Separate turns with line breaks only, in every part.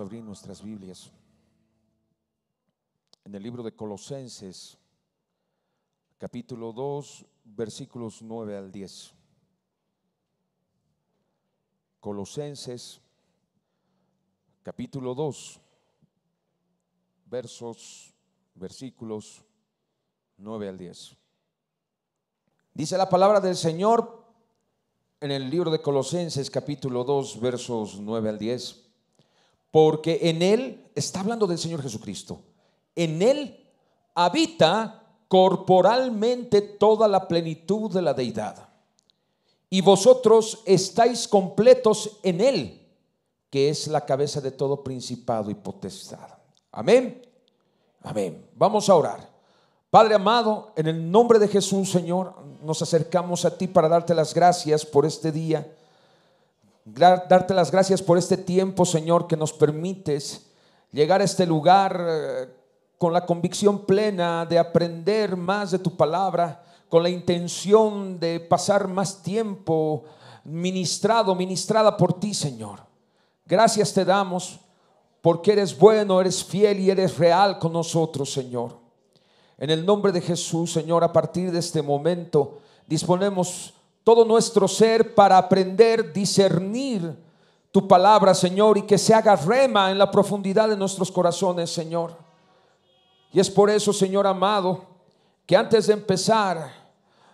abrir nuestras Biblias. En el libro de Colosenses, capítulo 2, versículos 9 al 10. Colosenses, capítulo 2, versos, versículos 9 al 10. Dice la palabra del Señor en el libro de Colosenses, capítulo 2, versos 9 al 10 porque en Él, está hablando del Señor Jesucristo, en Él habita corporalmente toda la plenitud de la deidad. Y vosotros estáis completos en Él, que es la cabeza de todo principado y potestad. Amén. Amén. Vamos a orar. Padre amado, en el nombre de Jesús, Señor, nos acercamos a ti para darte las gracias por este día darte las gracias por este tiempo, Señor, que nos permites llegar a este lugar eh, con la convicción plena de aprender más de tu palabra, con la intención de pasar más tiempo ministrado, ministrada por ti, Señor. Gracias te damos porque eres bueno, eres fiel y eres real con nosotros, Señor. En el nombre de Jesús, Señor, a partir de este momento disponemos todo nuestro ser para aprender, discernir tu palabra, Señor, y que se haga rema en la profundidad de nuestros corazones, Señor. Y es por eso, Señor amado, que antes de empezar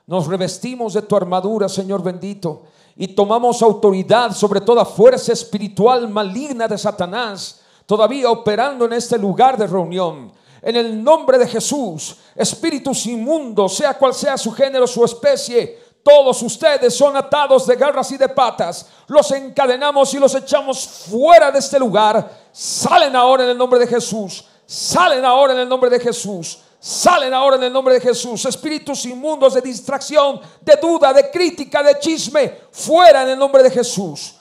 nos revestimos de tu armadura, Señor bendito, y tomamos autoridad sobre toda fuerza espiritual maligna de Satanás, todavía operando en este lugar de reunión. En el nombre de Jesús, espíritus inmundos, sea cual sea su género, su especie, todos ustedes son atados de garras y de patas. Los encadenamos y los echamos fuera de este lugar. Salen ahora en el nombre de Jesús. Salen ahora en el nombre de Jesús. Salen ahora en el nombre de Jesús. Espíritus inmundos de distracción, de duda, de crítica, de chisme. Fuera en el nombre de Jesús.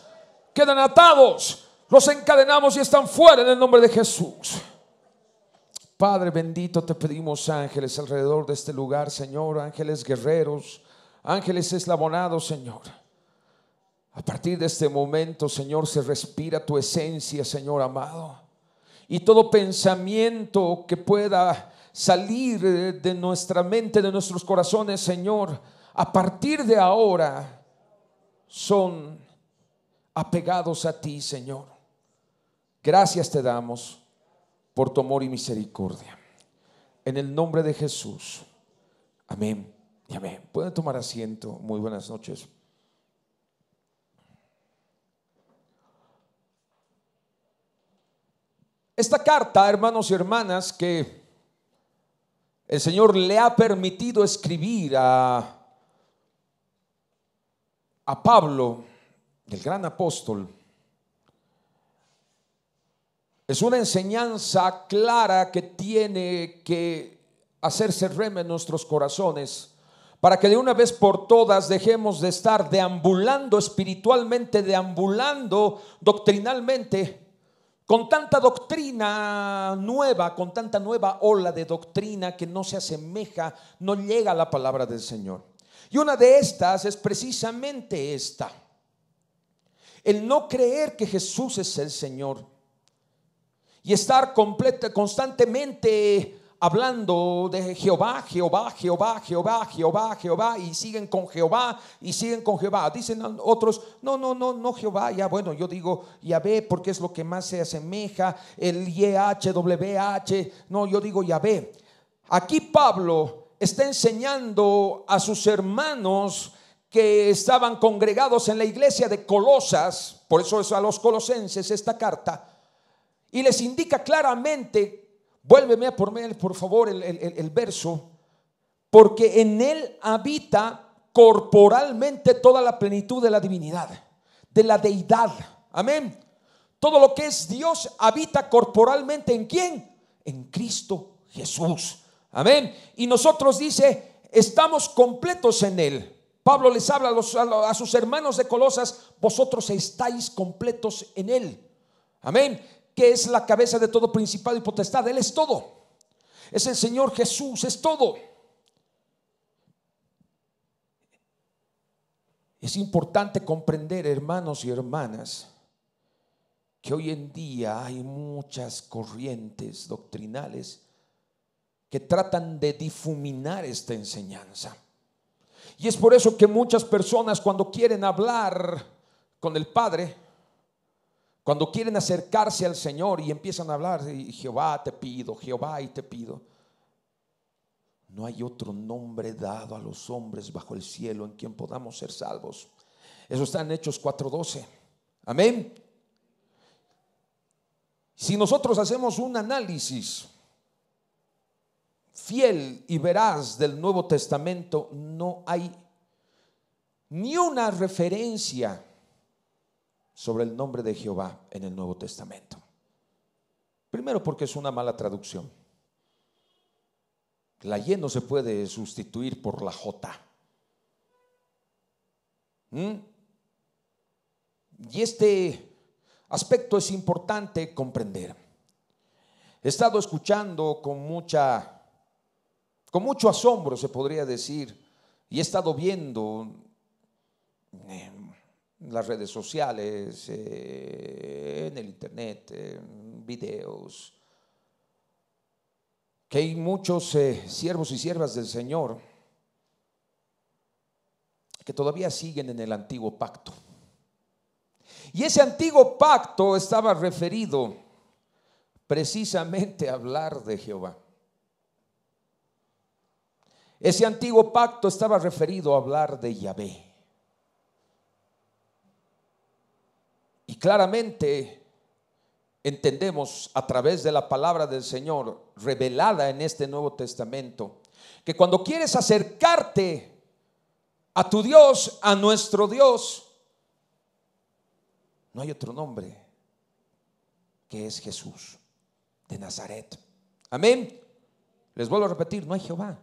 Quedan atados. Los encadenamos y están fuera en el nombre de Jesús. Padre bendito, te pedimos ángeles alrededor de este lugar, Señor, ángeles guerreros ángeles eslabonados, Señor. A partir de este momento, Señor, se respira tu esencia, Señor amado. Y todo pensamiento que pueda salir de nuestra mente, de nuestros corazones, Señor, a partir de ahora son apegados a ti, Señor. Gracias te damos por tu amor y misericordia. En el nombre de Jesús. Amén. Ya pueden tomar asiento. Muy buenas noches. Esta carta, hermanos y hermanas, que el Señor le ha permitido escribir a, a Pablo, el gran apóstol, es una enseñanza clara que tiene que hacerse reme en nuestros corazones para que de una vez por todas dejemos de estar deambulando espiritualmente, deambulando doctrinalmente, con tanta doctrina nueva, con tanta nueva ola de doctrina que no se asemeja, no llega a la palabra del Señor. Y una de estas es precisamente esta, el no creer que Jesús es el Señor y estar completo constantemente hablando de Jehová, Jehová, Jehová, Jehová, Jehová, Jehová, y siguen con Jehová, y siguen con Jehová. Dicen otros, no, no, no, no, Jehová, ya bueno, yo digo Yahvé porque es lo que más se asemeja, el YHWH, no, yo digo Yahvé. Aquí Pablo está enseñando a sus hermanos que estaban congregados en la iglesia de Colosas, por eso es a los colosenses esta carta, y les indica claramente Vuélveme a poner, por favor, el, verso. Porque en él habita corporalmente toda la plenitud de la divinidad, de la deidad. Amén. Todo lo que es Dios habita corporalmente en quién? En Cristo Jesús. Amén. Y nosotros dice, estamos completos en Él. Pablo les habla a, sus hermanos de Colosas, vosotros estáis completos en Él. Amén que es la cabeza de todo principado y potestad. Él es todo. Es el Señor Jesús, es todo. Es importante comprender, hermanos y hermanas, que hoy en día hay muchas corrientes doctrinales que tratan de difuminar esta enseñanza. Y es por eso que muchas personas cuando quieren hablar con el Padre, cuando quieren acercarse al Señor y empiezan a hablar, Jehová te pido, Jehová y te pido. No hay otro nombre dado a los hombres bajo el cielo en quien podamos ser salvos. Eso está en Hechos 4:12. Amén. Si nosotros hacemos un análisis fiel y veraz del Nuevo Testamento, no hay ni una referencia sobre el nombre de Jehová en el Nuevo Testamento. Primero porque es una mala traducción. La Y no se puede sustituir por la J. ¿Mm? Y este aspecto es importante comprender. He estado escuchando con mucha, con mucho asombro se podría decir, y he estado viendo eh, las redes sociales, eh, en el internet, videos, que hay muchos eh, siervos y siervas del Señor que todavía siguen en el antiguo pacto. Y ese antiguo pacto estaba referido precisamente a hablar de Jehová. Ese antiguo pacto estaba referido a hablar de Yahvé. claramente entendemos a través de la palabra del Señor revelada en este Nuevo Testamento, que cuando quieres acercarte a tu Dios, a nuestro Dios, no hay otro nombre que es Jesús de Nazaret. Amén. Les vuelvo a repetir, no hay Jehová.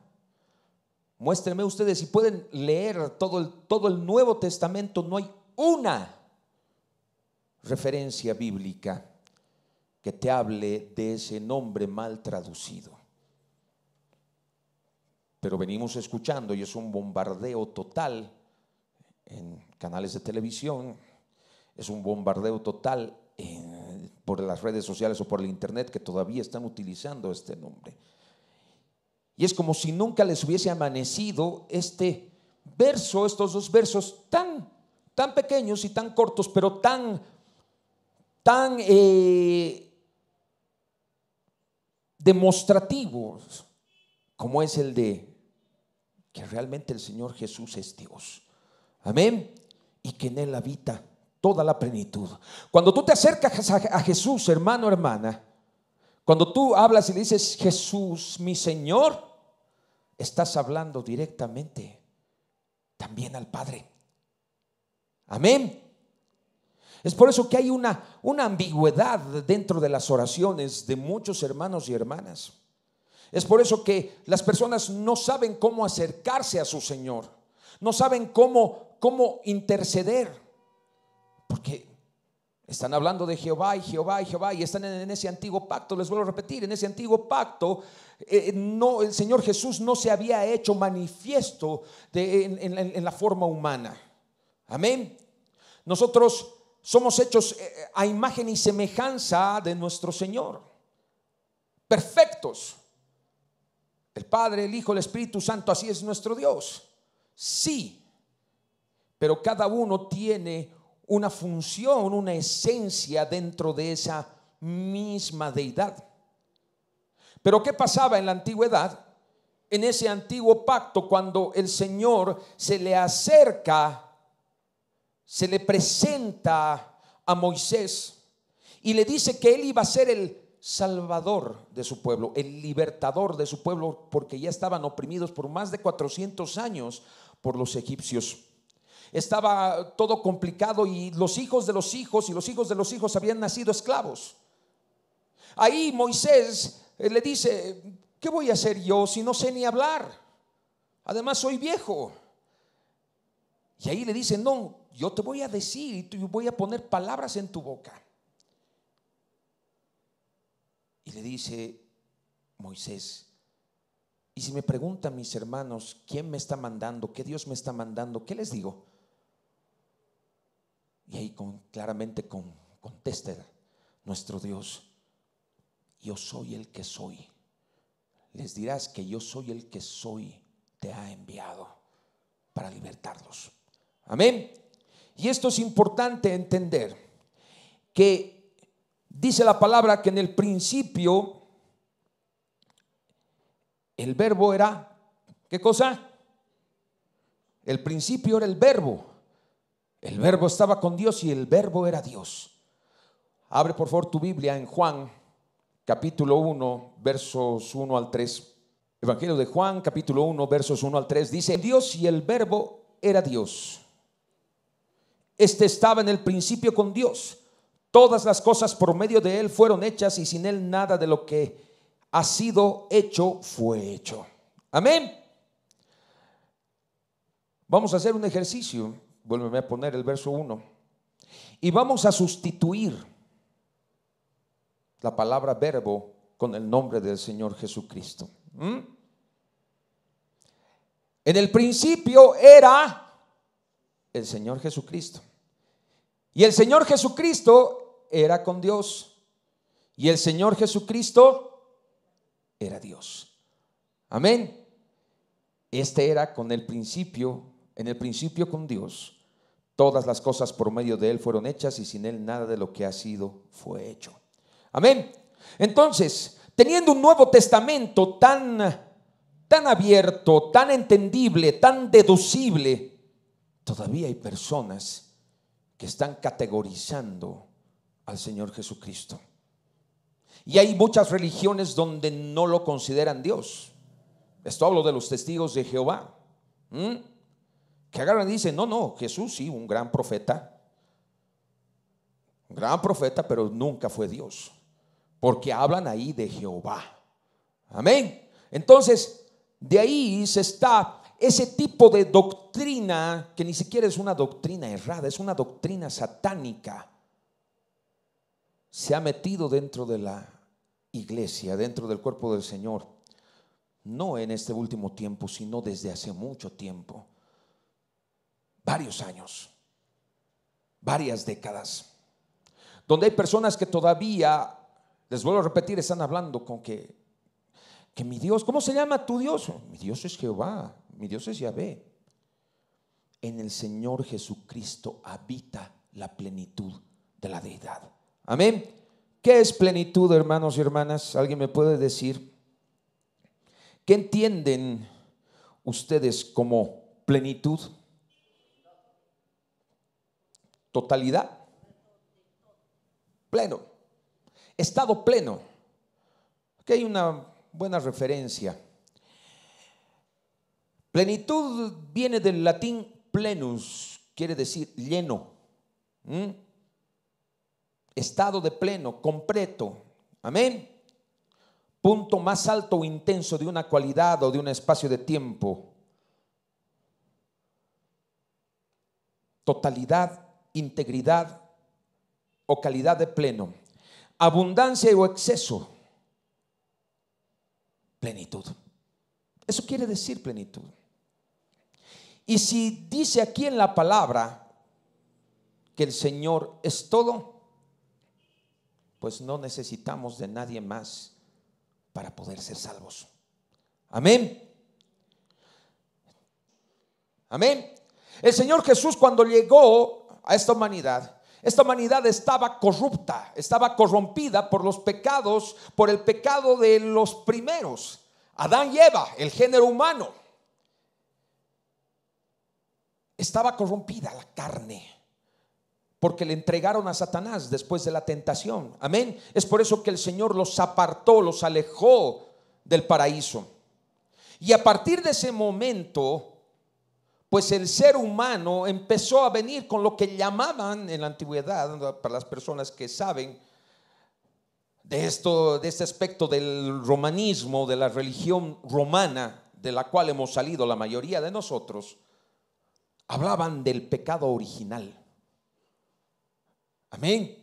Muéstrenme ustedes si pueden leer todo el, todo el Nuevo Testamento, no hay una referencia bíblica que te hable de ese nombre mal traducido. Pero venimos escuchando y es un bombardeo total en canales de televisión, es un bombardeo total por las redes sociales o por el Internet que todavía están utilizando este nombre. Y es como si nunca les hubiese amanecido este verso, estos dos versos tan, tan pequeños y tan cortos, pero tan tan eh, demostrativos como es el de que realmente el Señor Jesús es Dios. Amén. Y que en Él habita toda la plenitud. Cuando tú te acercas a Jesús, hermano, hermana, cuando tú hablas y le dices, Jesús, mi Señor, estás hablando directamente también al Padre. Amén. Es por eso que hay una, una ambigüedad dentro de las oraciones de muchos hermanos y hermanas. Es por eso que las personas no saben cómo acercarse a su Señor, no saben cómo, cómo interceder, porque están hablando de Jehová y Jehová y Jehová y están en ese antiguo pacto. Les vuelvo a repetir, en ese antiguo pacto eh, eh, no, el Señor Jesús no se había hecho manifiesto en, en la forma humana. Amén. Nosotros somos hechos eh, eh, a imagen y semejanza de nuestro Señor. Perfectos. El Padre, el Hijo, el Espíritu Santo, así es nuestro Dios. Sí, pero cada uno tiene una función, una esencia dentro de esa misma deidad. Pero ¿qué pasaba en la antigüedad? En ese antiguo pacto, cuando el Señor se le acerca se le presenta a Moisés y le dice que él iba a ser el salvador de su pueblo, el libertador de su pueblo, porque ya estaban oprimidos por más de 400 años por los egipcios. Estaba todo complicado y los hijos de los hijos y los hijos de los hijos habían nacido esclavos. Ahí Moisés eh, le dice, ¿qué voy a hacer yo si no sé ni hablar? Además soy viejo. Y ahí le dice, no, yo te voy a decir y voy a poner palabras en tu boca. Y le dice Moisés, y si me preguntan mis hermanos, ¿quién me está mandando? ¿Qué Dios me está mandando? ¿Qué les digo? Y ahí claramente con, contesta nuestro Dios, yo soy el que soy. Les dirás que yo soy el que soy, te ha enviado para libertarlos. Amén. Y esto es importante entender, que dice la palabra que en el principio el verbo era, ¿qué cosa? El principio era el verbo. El verbo estaba con Dios y el verbo era Dios. Abre por favor tu Biblia en Juan capítulo 1 versos 1 al 3. Evangelio de Juan capítulo 1 versos 1 al 3 dice, Dios y el verbo era Dios. Este estaba en el principio con Dios. Todas las cosas por medio de Él fueron hechas y sin Él nada de lo que ha sido hecho fue hecho. Amén. Vamos a hacer un ejercicio. Vuélveme a poner el verso 1. Y vamos a sustituir la palabra verbo con el nombre del Señor Jesucristo. ¿Mm? En el principio era el Señor Jesucristo. Y el Señor Jesucristo era con Dios. Y el Señor Jesucristo era Dios. Amén. Este era con el principio, en el principio con Dios. Todas las cosas por medio de Él fueron hechas y sin Él nada de lo que ha sido fue hecho. Amén. Entonces, teniendo un Nuevo Testamento tan, tan abierto, tan entendible, tan deducible, todavía hay personas que están categorizando al Señor Jesucristo. Y hay muchas religiones donde no lo consideran Dios. Esto hablo de los testigos de Jehová. Que agarran y dicen, no, no, Jesús sí, un gran profeta. Un gran profeta, pero nunca fue Dios. Porque hablan ahí de Jehová. Amén. Entonces, de ahí se está ese tipo de doctrina, que ni siquiera es una doctrina errada, es una doctrina satánica, se ha metido dentro de la iglesia, dentro del cuerpo del Señor, no en este último tiempo, sino desde hace mucho tiempo, varios años, varias décadas, donde hay personas que todavía, les vuelvo a repetir, están hablando con que, que mi Dios, ¿cómo se llama tu Dios? Mi Dios es Jehová, mi Dios es Yahvé. En el Señor Jesucristo habita la plenitud de la deidad. Amén. ¿Qué es plenitud, hermanos y hermanas? ¿Alguien me puede decir? ¿Qué entienden ustedes como plenitud? Totalidad. Pleno. Estado pleno. Aquí hay una buena referencia Plenitud viene del latín plenus, quiere decir lleno. Estado de pleno, completo. Amén. Punto más alto o intenso de una cualidad o de un espacio de tiempo. Totalidad, integridad o calidad de pleno. Abundancia o exceso. Plenitud. Eso quiere decir plenitud. Y si dice aquí en la palabra que el Señor es todo, pues no necesitamos de nadie más para poder ser salvos. Amén. Amén. El Señor Jesús cuando llegó a esta humanidad, esta humanidad estaba corrupta, estaba corrompida por los pecados, por el pecado de los primeros, Adán y Eva, el género humano estaba corrompida la carne porque le entregaron a Satanás después de la tentación. Amén. Es por eso que el Señor los apartó, los alejó del paraíso. Y a partir de ese momento, pues el ser humano empezó a venir con lo que llamaban en la antigüedad, para las personas que saben de, esto, de este aspecto del romanismo, de la religión romana, de la cual hemos salido la mayoría de nosotros, hablaban del pecado original. Amén.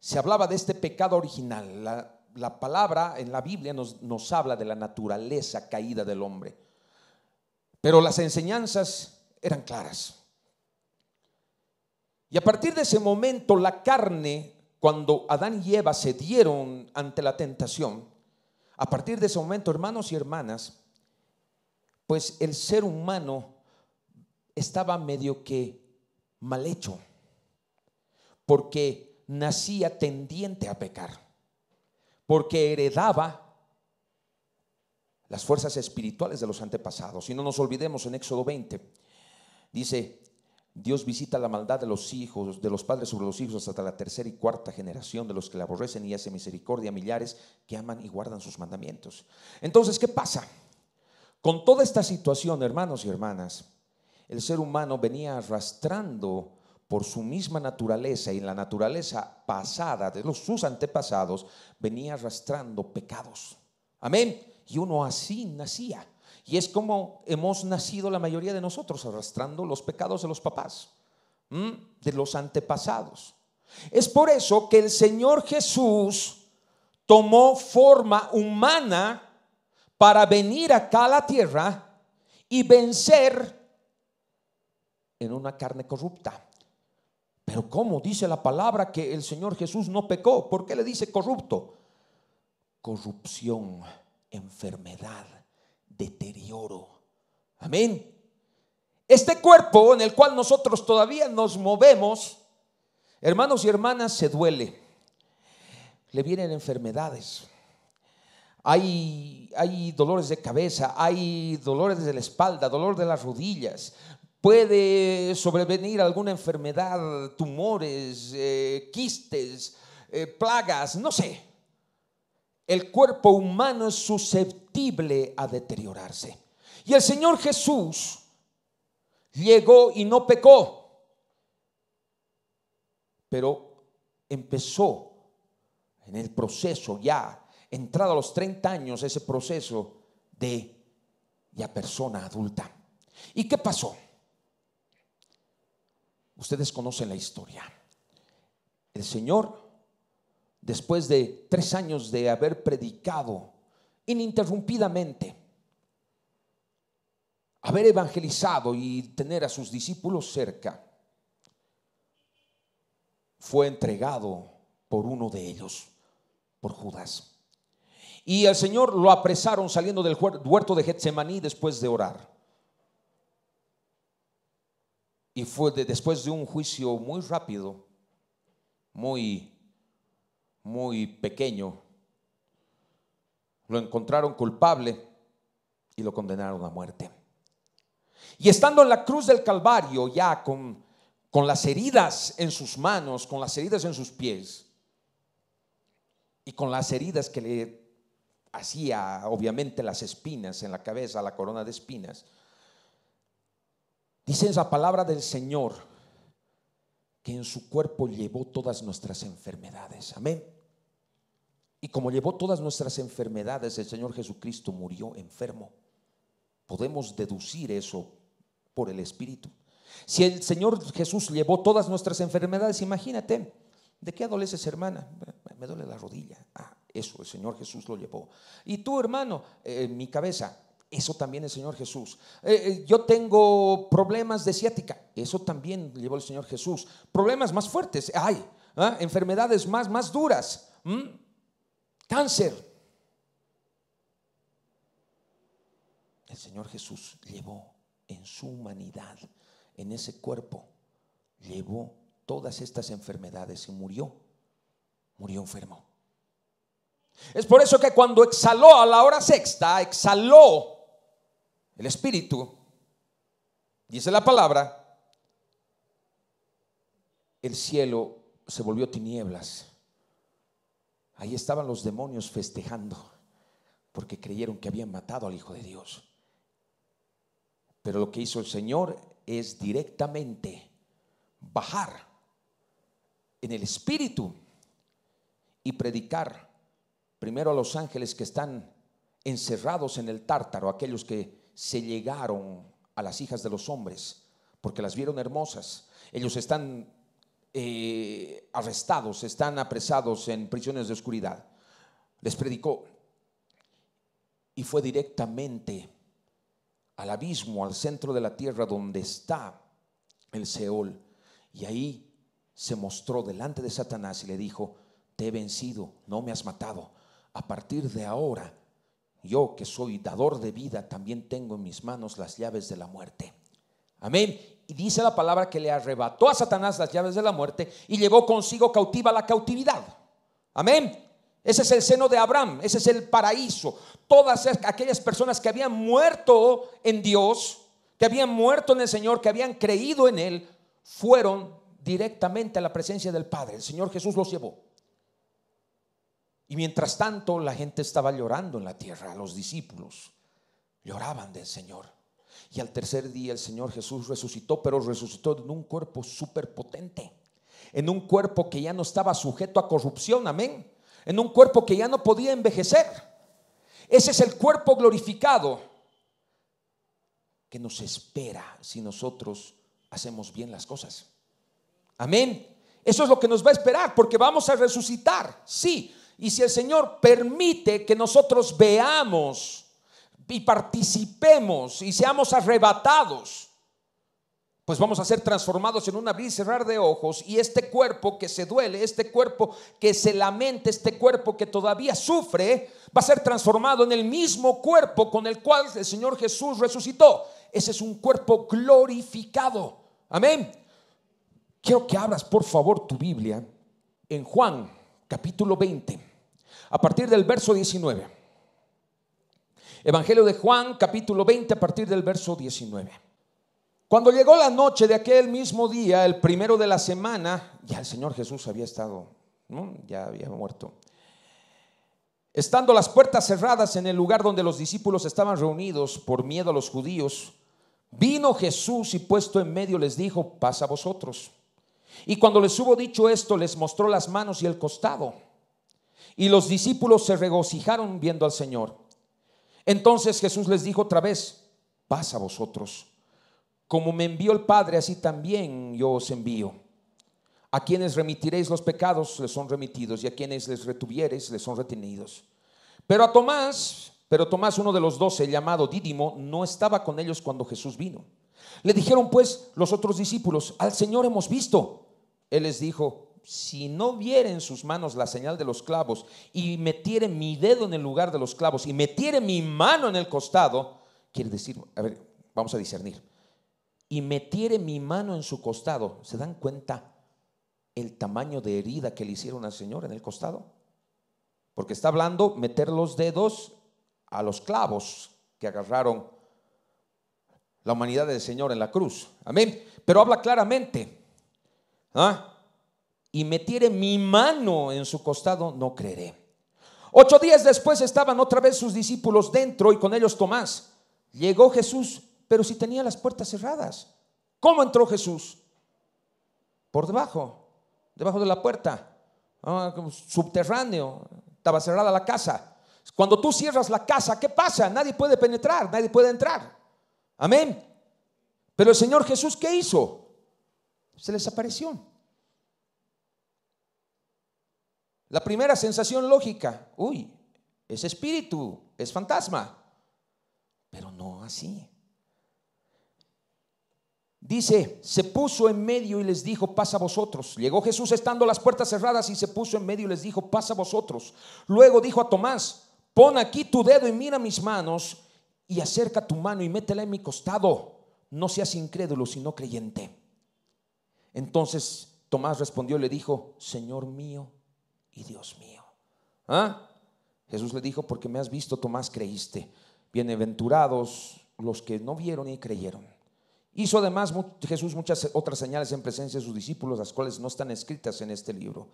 Se hablaba de este pecado original. La, palabra en la Biblia nos habla de la naturaleza caída del hombre. Pero las enseñanzas eran claras. Y a partir de ese momento la carne, cuando Adán y Eva se dieron ante la tentación, a partir de ese momento, hermanos y hermanas, pues el ser humano estaba medio que mal hecho, porque nacía tendiente a pecar, porque heredaba las fuerzas espirituales de los antepasados. Y no nos olvidemos en Éxodo 20, dice, Dios visita la maldad de los hijos, de los padres sobre los hijos hasta la tercera y cuarta generación de los que la aborrecen y hace misericordia a millares que aman y guardan sus mandamientos. Entonces, ¿qué pasa? Con toda esta situación, hermanos y hermanas, el ser humano venía arrastrando por su misma naturaleza y la naturaleza pasada de los, sus antepasados, venía arrastrando pecados. Amén. Y uno así nacía. Y es como hemos nacido la mayoría de nosotros, arrastrando los pecados de los papás, de los antepasados. Es por eso que el Señor Jesús tomó forma humana para venir acá a la tierra y vencer en una carne corrupta. Pero ¿cómo dice la palabra que el Señor Jesús no pecó? ¿Por qué le dice corrupto? Corrupción, enfermedad, deterioro. Amén. Este cuerpo en el cual nosotros todavía nos movemos, hermanos y hermanas, se duele. Le vienen enfermedades. Hay, hay, dolores de cabeza, hay dolores de la espalda, dolor de las rodillas, Puede sobrevenir alguna enfermedad, tumores, eh, quistes, eh, plagas, no sé. El cuerpo humano es susceptible a deteriorarse. Y el Señor Jesús llegó y no pecó, pero empezó en el proceso ya, entrado a los 30 años, ese proceso de ya persona adulta. ¿Y qué pasó? Ustedes conocen la historia. El Señor, después de tres años de haber predicado ininterrumpidamente, haber evangelizado y tener a sus discípulos cerca, fue entregado por uno de ellos, por Judas. Y al Señor lo apresaron saliendo del huerto de Getsemaní después de orar. Y fue después de un juicio muy rápido, muy, muy pequeño, lo encontraron culpable y lo condenaron a muerte. Y estando en la cruz del Calvario, ya con, con las heridas en sus manos, con las heridas en sus pies, y con las heridas que le hacía, obviamente, las espinas en la cabeza, la corona de espinas, Dice esa palabra del Señor que en su cuerpo llevó todas nuestras enfermedades. Amén. Y como llevó todas nuestras enfermedades, el Señor Jesucristo murió enfermo. Podemos deducir eso por el Espíritu. Si el Señor Jesús llevó todas nuestras enfermedades, imagínate, ¿de qué adoleces, hermana? Me duele la rodilla. Ah, eso, el Señor Jesús lo llevó. Y tú, hermano, eh, en mi cabeza, eso también el Señor Jesús. Eh, eh, yo tengo problemas de ciática. Eso también llevó el Señor Jesús. Problemas más fuertes. Hay ¿ah? enfermedades más, más duras. Cáncer. El Señor Jesús llevó en su humanidad, en ese cuerpo, llevó todas estas enfermedades y murió. Murió enfermo. Es por eso que cuando exhaló a la hora sexta, exhaló el Espíritu, dice la palabra, el cielo se volvió tinieblas. Ahí estaban los demonios festejando porque creyeron que habían matado al Hijo de Dios. Pero lo que hizo el Señor es directamente bajar en el Espíritu y predicar primero a los ángeles que están encerrados en el tártaro, aquellos que se llegaron a las hijas de los hombres porque las vieron hermosas. Ellos están eh, arrestados, están apresados en prisiones de oscuridad. Les predicó y fue directamente al abismo, al centro de la tierra donde está el Seol. Y ahí se mostró delante de Satanás y le dijo, te he vencido, no me has matado. A partir de ahora yo que soy dador de vida, también tengo en mis manos las llaves de la muerte. Amén. Y dice la palabra que le arrebató a Satanás las llaves de la muerte y llevó consigo cautiva la cautividad. Amén. Ese es el seno de Abraham, ese es el paraíso. Todas aquellas personas que habían muerto en Dios, que habían muerto en el Señor, que habían creído en Él, fueron directamente a la presencia del Padre. El Señor Jesús los llevó. Y mientras tanto la gente estaba llorando en la tierra, los discípulos lloraban del Señor. Y al tercer día el Señor Jesús resucitó, pero resucitó en un cuerpo superpotente, en un cuerpo que ya no estaba sujeto a corrupción, amén, en un cuerpo que ya no podía envejecer. Ese es el cuerpo glorificado que nos espera si nosotros hacemos bien las cosas. Amén. Eso es lo que nos va a esperar, porque vamos a resucitar, sí, y si el Señor permite que nosotros veamos y participemos y seamos arrebatados, pues vamos a ser transformados en un abrir y cerrar de ojos y este cuerpo que se duele, este cuerpo que se lamenta, este cuerpo que todavía sufre, va a ser transformado en el mismo cuerpo con el cual el Señor Jesús resucitó. Ese es un cuerpo glorificado. Amén. Quiero que abras por favor tu Biblia en Juan capítulo 20 a partir del verso 19. Evangelio de Juan, capítulo 20, a partir del verso 19. Cuando llegó la noche de aquel mismo día, el primero de la semana, ya el Señor Jesús había estado, ya había muerto. Estando las puertas cerradas en el lugar donde los discípulos estaban reunidos por miedo a los judíos, vino Jesús y puesto en medio les dijo, pasa a vosotros. Y cuando les hubo dicho esto, les mostró las manos y el costado. Y los discípulos se regocijaron viendo al Señor. Entonces Jesús les dijo otra vez, paz a vosotros. Como me envió el Padre, así también yo os envío. A quienes remitiréis los pecados les son remitidos y a quienes les retuviereis les son retenidos. Pero a Tomás, pero Tomás, uno de los doce, llamado Dídimo, no estaba con ellos cuando Jesús vino. Le dijeron pues los otros discípulos, al Señor hemos visto. Él les dijo, si no viere en sus manos la señal de los clavos y metiere mi dedo en el lugar de los clavos y metiere mi mano en el costado, quiere decir, a ver, vamos a discernir, y metiere mi mano en su costado, ¿se dan cuenta el tamaño de herida que le hicieron al Señor en el costado? Porque está hablando meter los dedos a los clavos que agarraron la humanidad del Señor en la cruz. Amén. Pero habla claramente. ¿Ah? y metiere mi mano en su costado, no creeré. Ocho días después estaban otra vez sus discípulos dentro y con ellos Tomás. Llegó Jesús, pero si tenía las puertas cerradas. ¿Cómo entró Jesús? Por debajo, debajo de la puerta, ah, subterráneo, estaba cerrada la casa. Cuando tú cierras la casa, ¿qué pasa? Nadie puede penetrar, nadie puede entrar. Amén. Pero el Señor Jesús, ¿qué hizo? Se desapareció. apareció. La primera sensación lógica, uy, es espíritu, es fantasma, pero no así. Dice, se puso en medio y les dijo, pasa vosotros. Llegó Jesús estando las puertas cerradas y se puso en medio y les dijo, pasa vosotros. Luego dijo a Tomás, pon aquí tu dedo y mira mis manos y acerca tu mano y métela en mi costado. No seas incrédulo, sino creyente. Entonces Tomás respondió y le dijo, Señor mío y Dios mío. ¿Ah? Jesús le dijo, porque me has visto, Tomás, creíste. Bienaventurados los que no vieron y creyeron. Hizo además Jesús muchas otras señales en presencia de sus discípulos, las cuales no están escritas en este libro,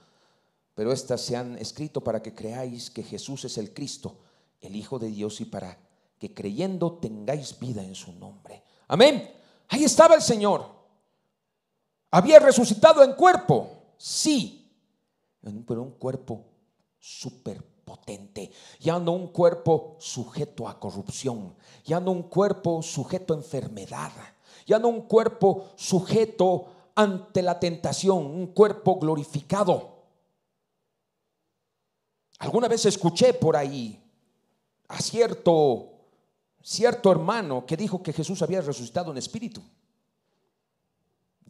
pero estas se han escrito para que creáis que Jesús es el Cristo, el Hijo de Dios, y para que creyendo tengáis vida en su nombre. Amén. Ahí estaba el Señor. Había resucitado en cuerpo, sí, pero un cuerpo superpotente, ya no un cuerpo sujeto a corrupción, ya no un cuerpo sujeto a enfermedad, ya no un cuerpo sujeto ante la tentación, un cuerpo glorificado. Alguna vez escuché por ahí a cierto cierto hermano que dijo que Jesús había resucitado en espíritu.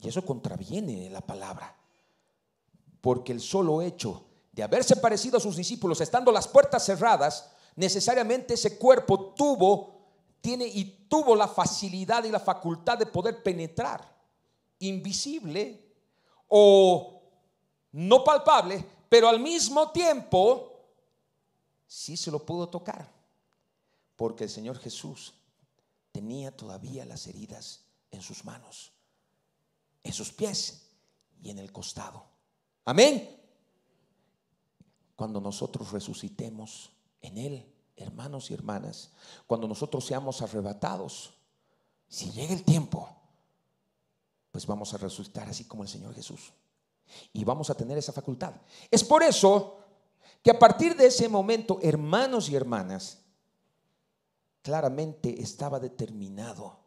Y eso contraviene la palabra porque el solo hecho de haberse parecido a sus discípulos, estando las puertas cerradas, necesariamente ese cuerpo tuvo, tiene y tuvo la facilidad y la facultad de poder penetrar, invisible o no palpable, pero al mismo tiempo sí se lo pudo tocar, porque el Señor Jesús tenía todavía las heridas en sus manos, en sus pies y en el costado. Amén. Cuando nosotros resucitemos en Él, hermanos y hermanas, cuando nosotros seamos arrebatados, si llega el tiempo, pues vamos a resucitar así como el Señor Jesús. Y vamos a tener esa facultad. Es por eso que a partir de ese momento, hermanos y hermanas, claramente estaba determinado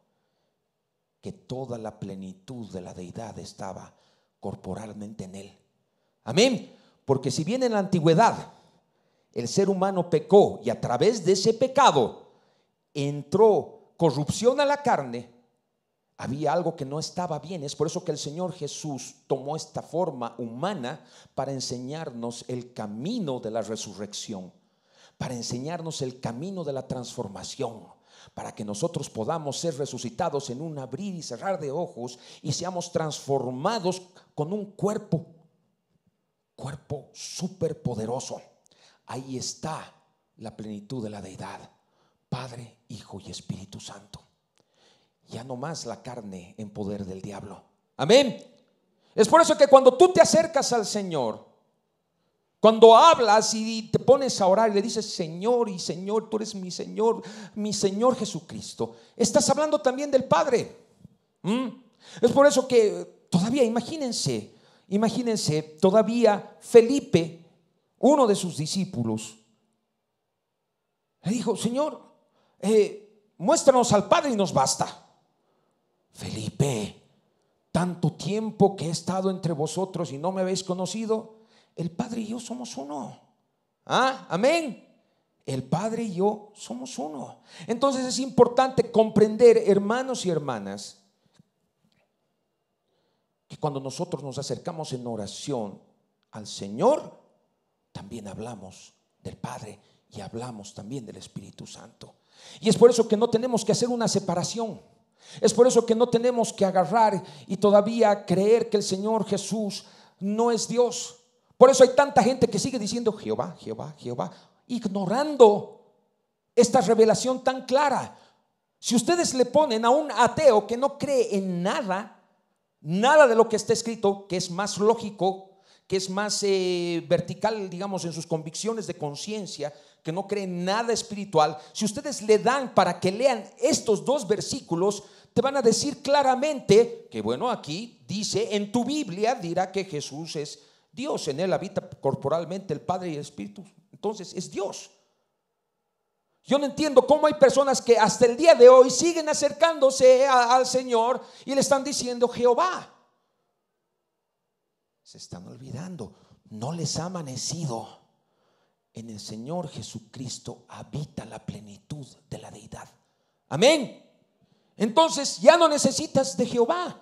que toda la plenitud de la deidad estaba corporalmente en él. Amén. Porque si bien en la antigüedad el ser humano pecó y a través de ese pecado entró corrupción a la carne, había algo que no estaba bien. Es por eso que el Señor Jesús tomó esta forma humana para enseñarnos el camino de la resurrección, para enseñarnos el camino de la transformación, para que nosotros podamos ser resucitados en un abrir y cerrar de ojos y seamos transformados con un cuerpo cuerpo superpoderoso. Ahí está la plenitud de la deidad, Padre, Hijo y Espíritu Santo. Ya no más la carne en poder del diablo. Amén. Es por eso que cuando tú te acercas al Señor, cuando hablas y te pones a orar y le dices, Señor y Señor, tú eres mi Señor, mi Señor Jesucristo, estás hablando también del Padre. ¿Mm? Es por eso que todavía, imagínense, imagínense, todavía Felipe, uno de sus discípulos, le dijo, Señor, eh, muéstranos al Padre y nos basta. Felipe, tanto tiempo que he estado entre vosotros y no me habéis conocido, el Padre y yo somos uno. ¿Ah? Amén. El Padre y yo somos uno. Entonces es importante comprender, hermanos y hermanas, cuando nosotros nos acercamos en oración al Señor, también hablamos del Padre y hablamos también del Espíritu Santo. Y es por eso que no tenemos que hacer una separación. Es por eso que no tenemos que agarrar y todavía creer que el Señor Jesús no es Dios. Por eso hay tanta gente que sigue diciendo Jehová, Jehová, Jehová, ignorando esta revelación tan clara. Si ustedes le ponen a un ateo que no cree en nada, nada de lo que está escrito, que es más lógico, que es más eh, vertical, digamos, en sus convicciones de conciencia, que no cree nada espiritual, si ustedes le dan para que lean estos dos versículos, te van a decir claramente que, bueno, aquí dice, en tu Biblia dirá que Jesús es Dios, en él habita corporalmente el Padre y el Espíritu, entonces es Dios. Yo no entiendo cómo hay personas que hasta el día de hoy siguen acercándose al Señor y le están diciendo Jehová. Se están olvidando, no les ha amanecido. En el Señor Jesucristo habita la plenitud de la deidad. Amén. Entonces ya no necesitas de Jehová.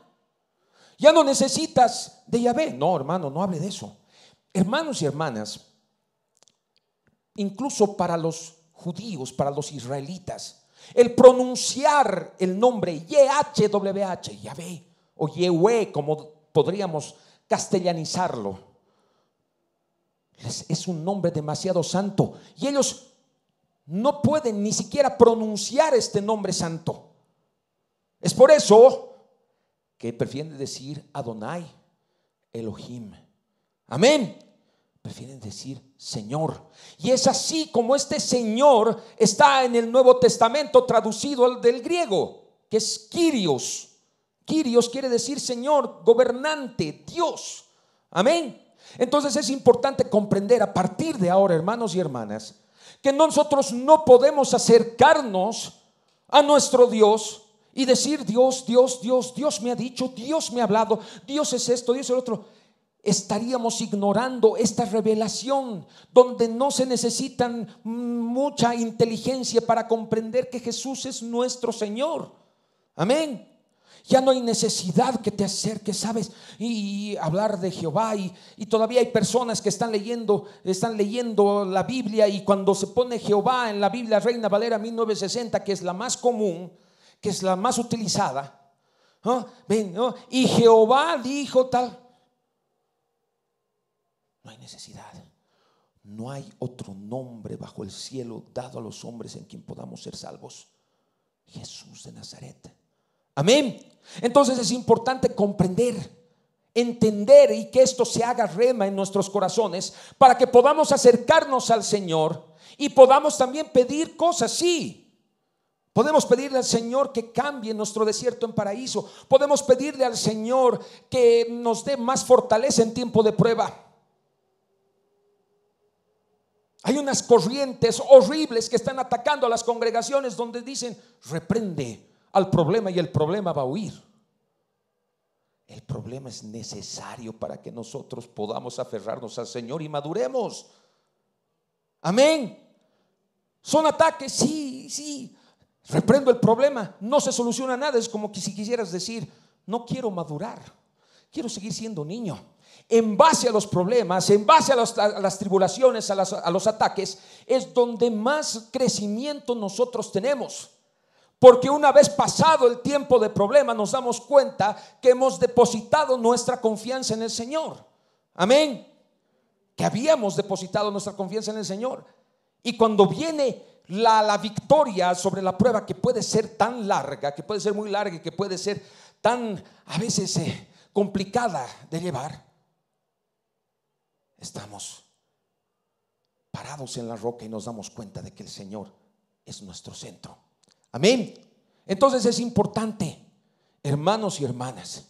Ya no necesitas de Yahvé. No, hermano, no hable de eso. Hermanos y hermanas, incluso para los judíos, para los israelitas. El pronunciar el nombre YHWH, Yahvé, o Yehue, como podríamos castellanizarlo, es un nombre demasiado santo. Y ellos no pueden ni siquiera pronunciar este nombre santo. Es por eso que prefieren decir Adonai, Elohim. Amén. Prefieren decir Señor. Y es así como este Señor está en el Nuevo Testamento traducido al del griego, que es Kyrios. Kyrios quiere decir Señor, gobernante, Dios. Amén. Entonces es importante comprender a partir de ahora, hermanos y hermanas, que nosotros no podemos acercarnos a nuestro Dios y decir, Dios, Dios, Dios, Dios me ha dicho, Dios me ha hablado, Dios es esto, Dios es el otro estaríamos ignorando esta revelación, donde no se necesitan mucha inteligencia para comprender que Jesús es nuestro Señor. Amén. Ya no hay necesidad que te acerques, ¿sabes? Y, hablar de Jehová. Y, todavía hay personas que están leyendo, están leyendo la Biblia y cuando se pone Jehová en la Biblia Reina Valera 1960, que es la más común, que es la más utilizada, Ven, y Jehová dijo tal, no hay necesidad. No hay otro nombre bajo el cielo dado a los hombres en quien podamos ser salvos. Jesús de Nazaret. Amén. Entonces es importante comprender, entender y que esto se haga rema en nuestros corazones para que podamos acercarnos al Señor y podamos también pedir cosas, sí. Podemos pedirle al Señor que cambie nuestro desierto en paraíso. Podemos pedirle al Señor que nos dé más fortaleza en tiempo de prueba. Hay unas corrientes horribles que están atacando a las congregaciones donde dicen, reprende al problema y el problema va a huir. El problema es necesario para que nosotros podamos aferrarnos al Señor y maduremos. Amén. Son ataques, sí, sí. Reprendo el problema, no se soluciona nada. Es como que si quisieras decir, no quiero madurar, quiero seguir siendo niño en base a los problemas, en base a, las tribulaciones, a, los ataques, es donde más crecimiento nosotros tenemos. Porque una vez pasado el tiempo de problema nos damos cuenta que hemos depositado nuestra confianza en el Señor. Amén. Que habíamos depositado nuestra confianza en el Señor. Y cuando viene la, victoria sobre la prueba que puede ser tan larga, que puede ser muy larga y que puede ser tan a veces eh, complicada de llevar, estamos parados en la roca y nos damos cuenta de que el Señor es nuestro centro. Amén. Entonces es importante, hermanos y hermanas,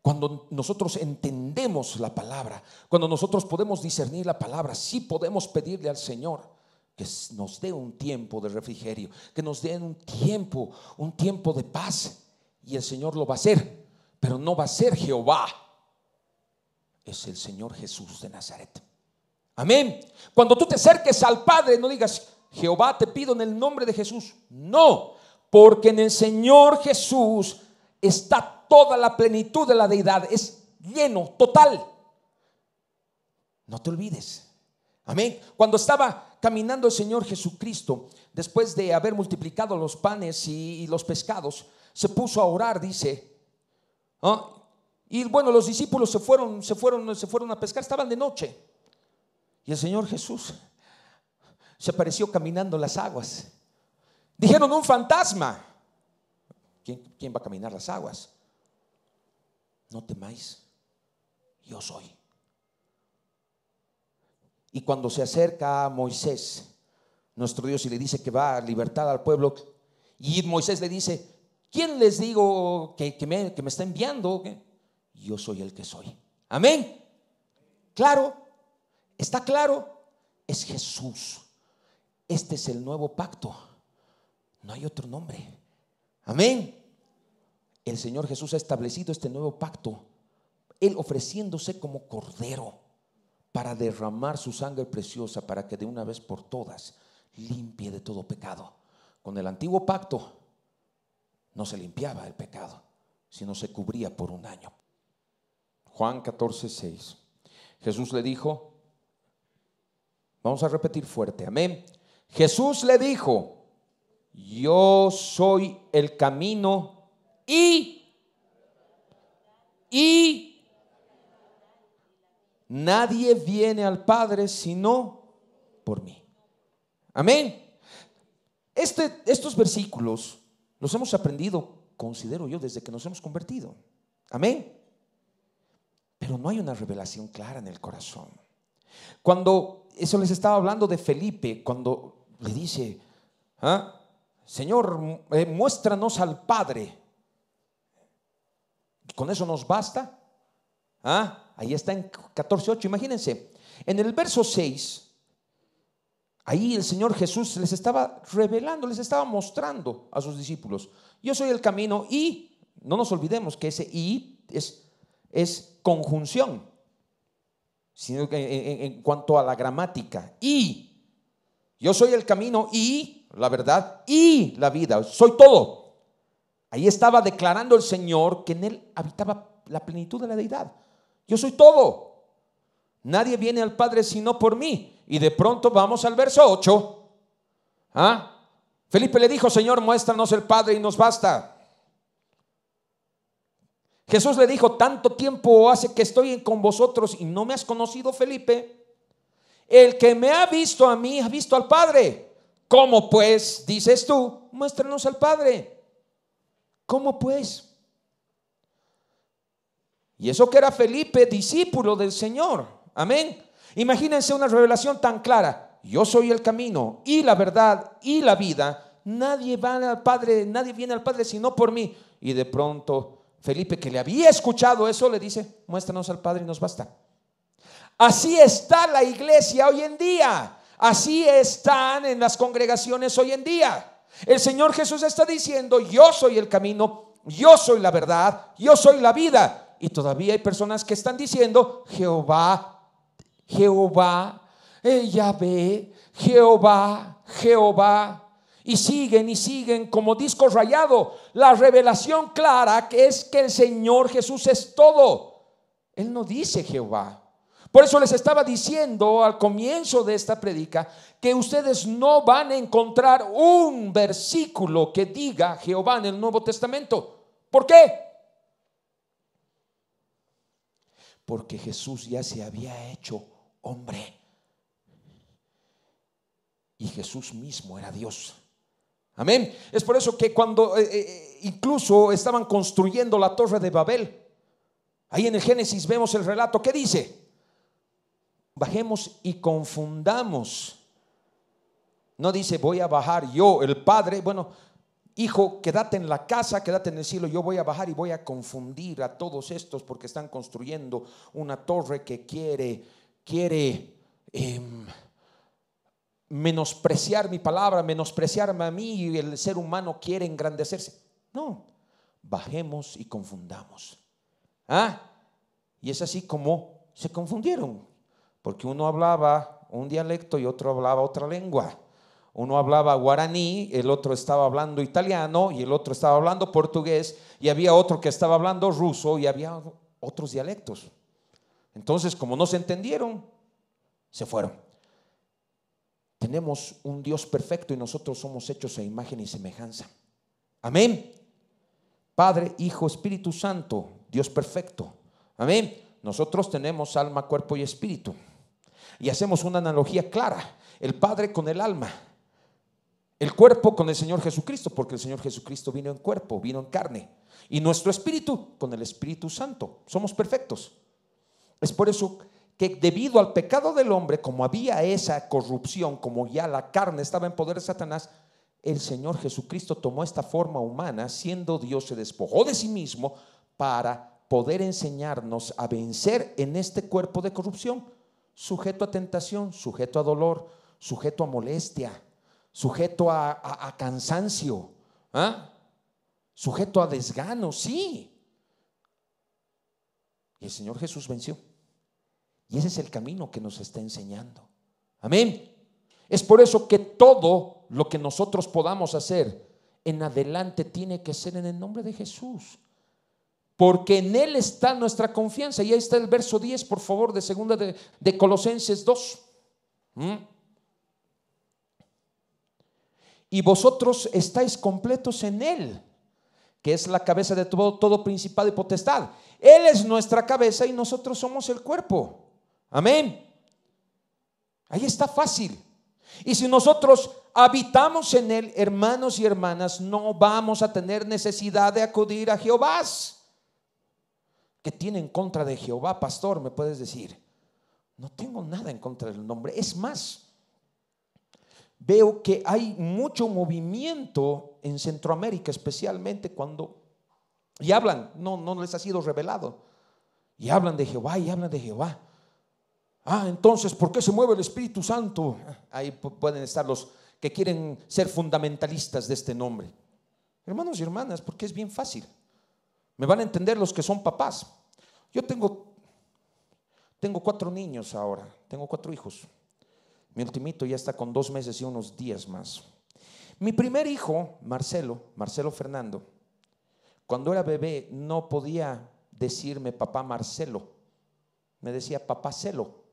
cuando nosotros entendemos la palabra, cuando nosotros podemos discernir la palabra, sí podemos pedirle al Señor que nos dé un tiempo de refrigerio, que nos dé un tiempo, un tiempo de paz. Y el Señor lo va a hacer, pero no va a ser Jehová es el Señor Jesús de Nazaret. Amén. Cuando tú te acerques al Padre, no digas, Jehová, te pido en el nombre de Jesús. No, porque en el Señor Jesús está toda la plenitud de la deidad. Es lleno, total. No te olvides. Amén. Cuando estaba caminando el Señor Jesucristo, después de haber multiplicado los panes y, los pescados, se puso a orar, dice, ¿ah? Y bueno, los discípulos se fueron, se fueron, se fueron a pescar, estaban de noche. Y el Señor Jesús se apareció caminando las aguas. Dijeron un fantasma. ¿Quién, va a caminar las aguas? No temáis, yo soy. Y cuando se acerca a Moisés, nuestro Dios, y le dice que va a libertar al pueblo, y Moisés le dice, ¿quién les digo que, me, que me está enviando? yo soy el que soy. Amén. Claro, está claro, es Jesús. Este es el nuevo pacto. No hay otro nombre. Amén. El Señor Jesús ha establecido este nuevo pacto, Él ofreciéndose como cordero para derramar su sangre preciosa, para que de una vez por todas limpie de todo pecado. Con el antiguo pacto no se limpiaba el pecado, sino se cubría por un año. Juan 14, 6. Jesús le dijo, vamos a repetir fuerte, amén. Jesús le dijo, yo soy el camino y, y nadie viene al Padre sino por mí. Amén. Este, estos versículos los hemos aprendido, considero yo, desde que nos hemos convertido. Amén pero no hay una revelación clara en el corazón. Cuando, eso les estaba hablando de Felipe, cuando le dice, ah, Señor, eh, muéstranos al Padre. ¿Con eso nos basta? ¿Ah? Ahí está en 14.8, imagínense. En el verso 6, ahí el Señor Jesús les estaba revelando, les estaba mostrando a sus discípulos, yo soy el camino y, no nos olvidemos que ese y es es conjunción, sino que en, cuanto a la gramática. Y, yo soy el camino y la verdad y la vida, soy todo. Ahí estaba declarando el Señor que en Él habitaba la plenitud de la deidad. Yo soy todo. Nadie viene al Padre sino por mí. Y de pronto vamos al verso 8. ¿Ah? Felipe le dijo, Señor, muéstranos el Padre y nos basta. Jesús le dijo, tanto tiempo hace que estoy con vosotros y no me has conocido, Felipe. El que me ha visto a mí ha visto al Padre. ¿Cómo pues, dices tú, muéstranos al Padre? ¿Cómo pues? Y eso que era Felipe, discípulo del Señor. Amén. Imagínense una revelación tan clara. Yo soy el camino y la verdad y la vida. Nadie va al Padre, nadie viene al Padre sino por mí. Y de pronto Felipe, que le había escuchado eso, le dice, muéstranos al Padre y nos basta. Así está la iglesia hoy en día. Así están en las congregaciones hoy en día. El Señor Jesús está diciendo, yo soy el camino, yo soy la verdad, yo soy la vida. Y todavía hay personas que están diciendo, Jehová, Jehová, eh, ve, Jehová, Jehová. Y siguen y siguen como disco rayado la revelación clara que es que el Señor Jesús es todo. Él no dice Jehová. Por eso les estaba diciendo al comienzo de esta predica que ustedes no van a encontrar un versículo que diga Jehová en el Nuevo Testamento. ¿Por qué? Porque Jesús ya se había hecho hombre. Y Jesús mismo era Dios. Amén. Es por eso que cuando eh, eh, eh, incluso estaban construyendo la torre de Babel, ahí en el Génesis vemos el relato que dice, bajemos y confundamos. No dice, voy a bajar yo, el Padre, bueno, hijo, quédate en la casa, quédate en el cielo, yo voy a bajar y voy a confundir a todos estos porque están construyendo una torre que quiere, quiere... Em, menospreciar mi palabra, menospreciarme a mí y el ser humano quiere engrandecerse. No, bajemos y confundamos. ¿Ah? Y es así como se confundieron, porque uno hablaba un dialecto y otro hablaba otra lengua. Uno hablaba guaraní, el otro estaba hablando italiano y el otro estaba hablando portugués y había otro que estaba hablando ruso y había otros dialectos. Entonces, como no se entendieron, se fueron. Tenemos un Dios perfecto y nosotros somos hechos a imagen y semejanza. Amén. Padre, Hijo, Espíritu Santo, Dios perfecto. Amén. Nosotros tenemos alma, cuerpo y espíritu. Y hacemos una analogía clara. El Padre con el alma. El cuerpo con el Señor Jesucristo, porque el Señor Jesucristo vino en cuerpo, vino en carne. Y nuestro espíritu con el Espíritu Santo. Somos perfectos. Es por eso que debido al pecado del hombre, como había esa corrupción, como ya la carne estaba en poder de Satanás, el Señor Jesucristo tomó esta forma humana, siendo Dios, se despojó de sí mismo para poder enseñarnos a vencer en este cuerpo de corrupción, sujeto a tentación, sujeto a dolor, sujeto a molestia, sujeto a, cansancio, ¿ah? sujeto a desgano, sí. Y el Señor Jesús venció. Y ese es el camino que nos está enseñando. Amén. Es por eso que todo lo que nosotros podamos hacer en adelante tiene que ser en el nombre de Jesús. Porque en Él está nuestra confianza. Y ahí está el verso 10, por favor, de segunda de, Colosenses 2. ¿Mm? Y vosotros estáis completos en Él, que es la cabeza de todo, todo principado y potestad. Él es nuestra cabeza y nosotros somos el cuerpo. Amén. Ahí está fácil. Y si nosotros habitamos en Él, hermanos y hermanas, no vamos a tener necesidad de acudir a Jehová. ¿Qué tiene en contra de Jehová, pastor? Me puedes decir. No tengo nada en contra del nombre. Es más, veo que hay mucho movimiento en Centroamérica, especialmente cuando... Y hablan, no, no les ha sido revelado. Y hablan de Jehová y hablan de Jehová. Ah, entonces, ¿por qué se mueve el Espíritu Santo? Ahí pueden estar los que quieren ser fundamentalistas de este nombre. Hermanos y hermanas, porque es bien fácil. Me van a entender los que son papás. Yo tengo, tengo cuatro niños ahora, tengo cuatro hijos. Mi ultimito ya está con dos meses y unos días más. Mi primer hijo, Marcelo, Marcelo Fernando, cuando era bebé no podía decirme papá Marcelo, me decía papá Celo.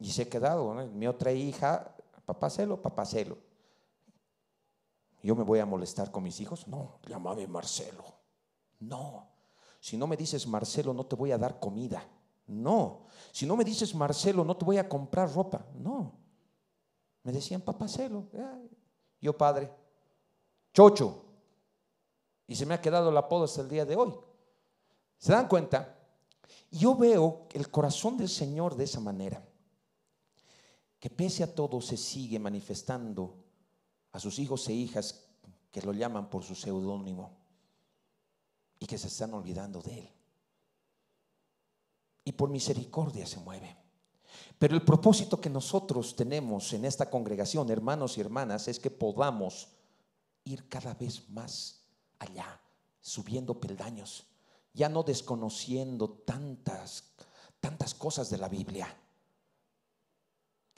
Y se ha quedado, mi otra hija, papacelo, papacelo. ¿Yo me voy a molestar con mis hijos? No, llamame Marcelo. No. Si no me dices Marcelo, no te voy a dar comida. No. Si no me dices Marcelo, no te voy a comprar ropa. No. Me decían Celo. Yo padre. Chocho. Y se me ha quedado el apodo hasta el día de hoy. ¿Se dan cuenta? Yo veo el corazón del Señor de esa manera que pese a todo se sigue manifestando a sus hijos e hijas que lo llaman por su seudónimo y que se están olvidando de él. Y por misericordia se mueve. Pero el propósito que nosotros tenemos en esta congregación, hermanos y hermanas, es que podamos ir cada vez más allá, subiendo peldaños, ya no desconociendo tantas tantas cosas de la Biblia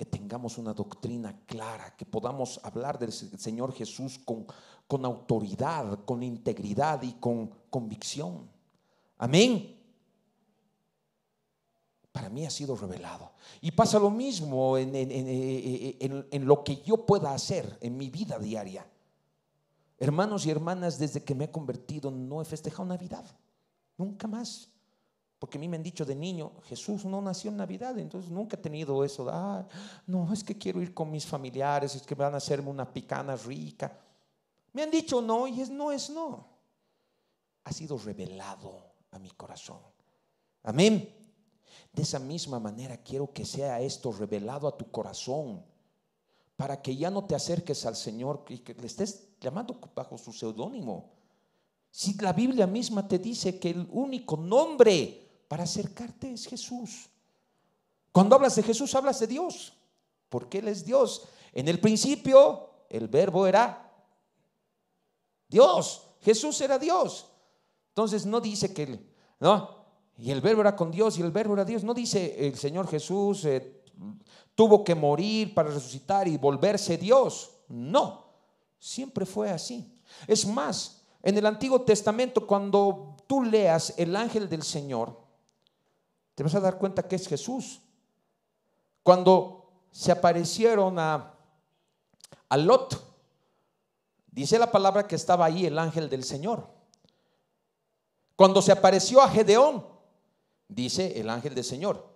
que tengamos una doctrina clara, que podamos hablar del Señor Jesús con, autoridad, con integridad y con convicción. Amén. Para mí ha sido revelado. Y pasa lo mismo en, en lo que yo pueda hacer en mi vida diaria. Hermanos y hermanas, desde que me he convertido no he festejado Navidad. Nunca más. Porque a mí me han dicho de niño, Jesús no nació en Navidad, entonces nunca he tenido eso. no, es que quiero ir con mis familiares, es que van a hacerme una picana rica. Me han dicho no y es no, es no. Ha sido revelado a mi corazón. Amén. De esa misma manera quiero que sea esto revelado a tu corazón para que ya no te acerques al Señor y que le estés llamando bajo su seudónimo. Si la Biblia misma te dice que el único nombre para acercarte es Jesús. Cuando hablas de Jesús, hablas de Dios, porque Él es Dios. En el principio, el verbo era Dios. Jesús era Dios. Entonces no dice que, él, ¿no? Y el verbo era con Dios y el verbo era Dios. No dice el Señor Jesús eh, tuvo que morir para resucitar y volverse Dios. No, siempre fue así. Es más, en el Antiguo Testamento, cuando tú leas el ángel del Señor, te vas a dar cuenta que es Jesús. Cuando se aparecieron a, Lot, dice la palabra que estaba ahí el ángel del Señor. Cuando se apareció a Gedeón, dice el ángel del Señor.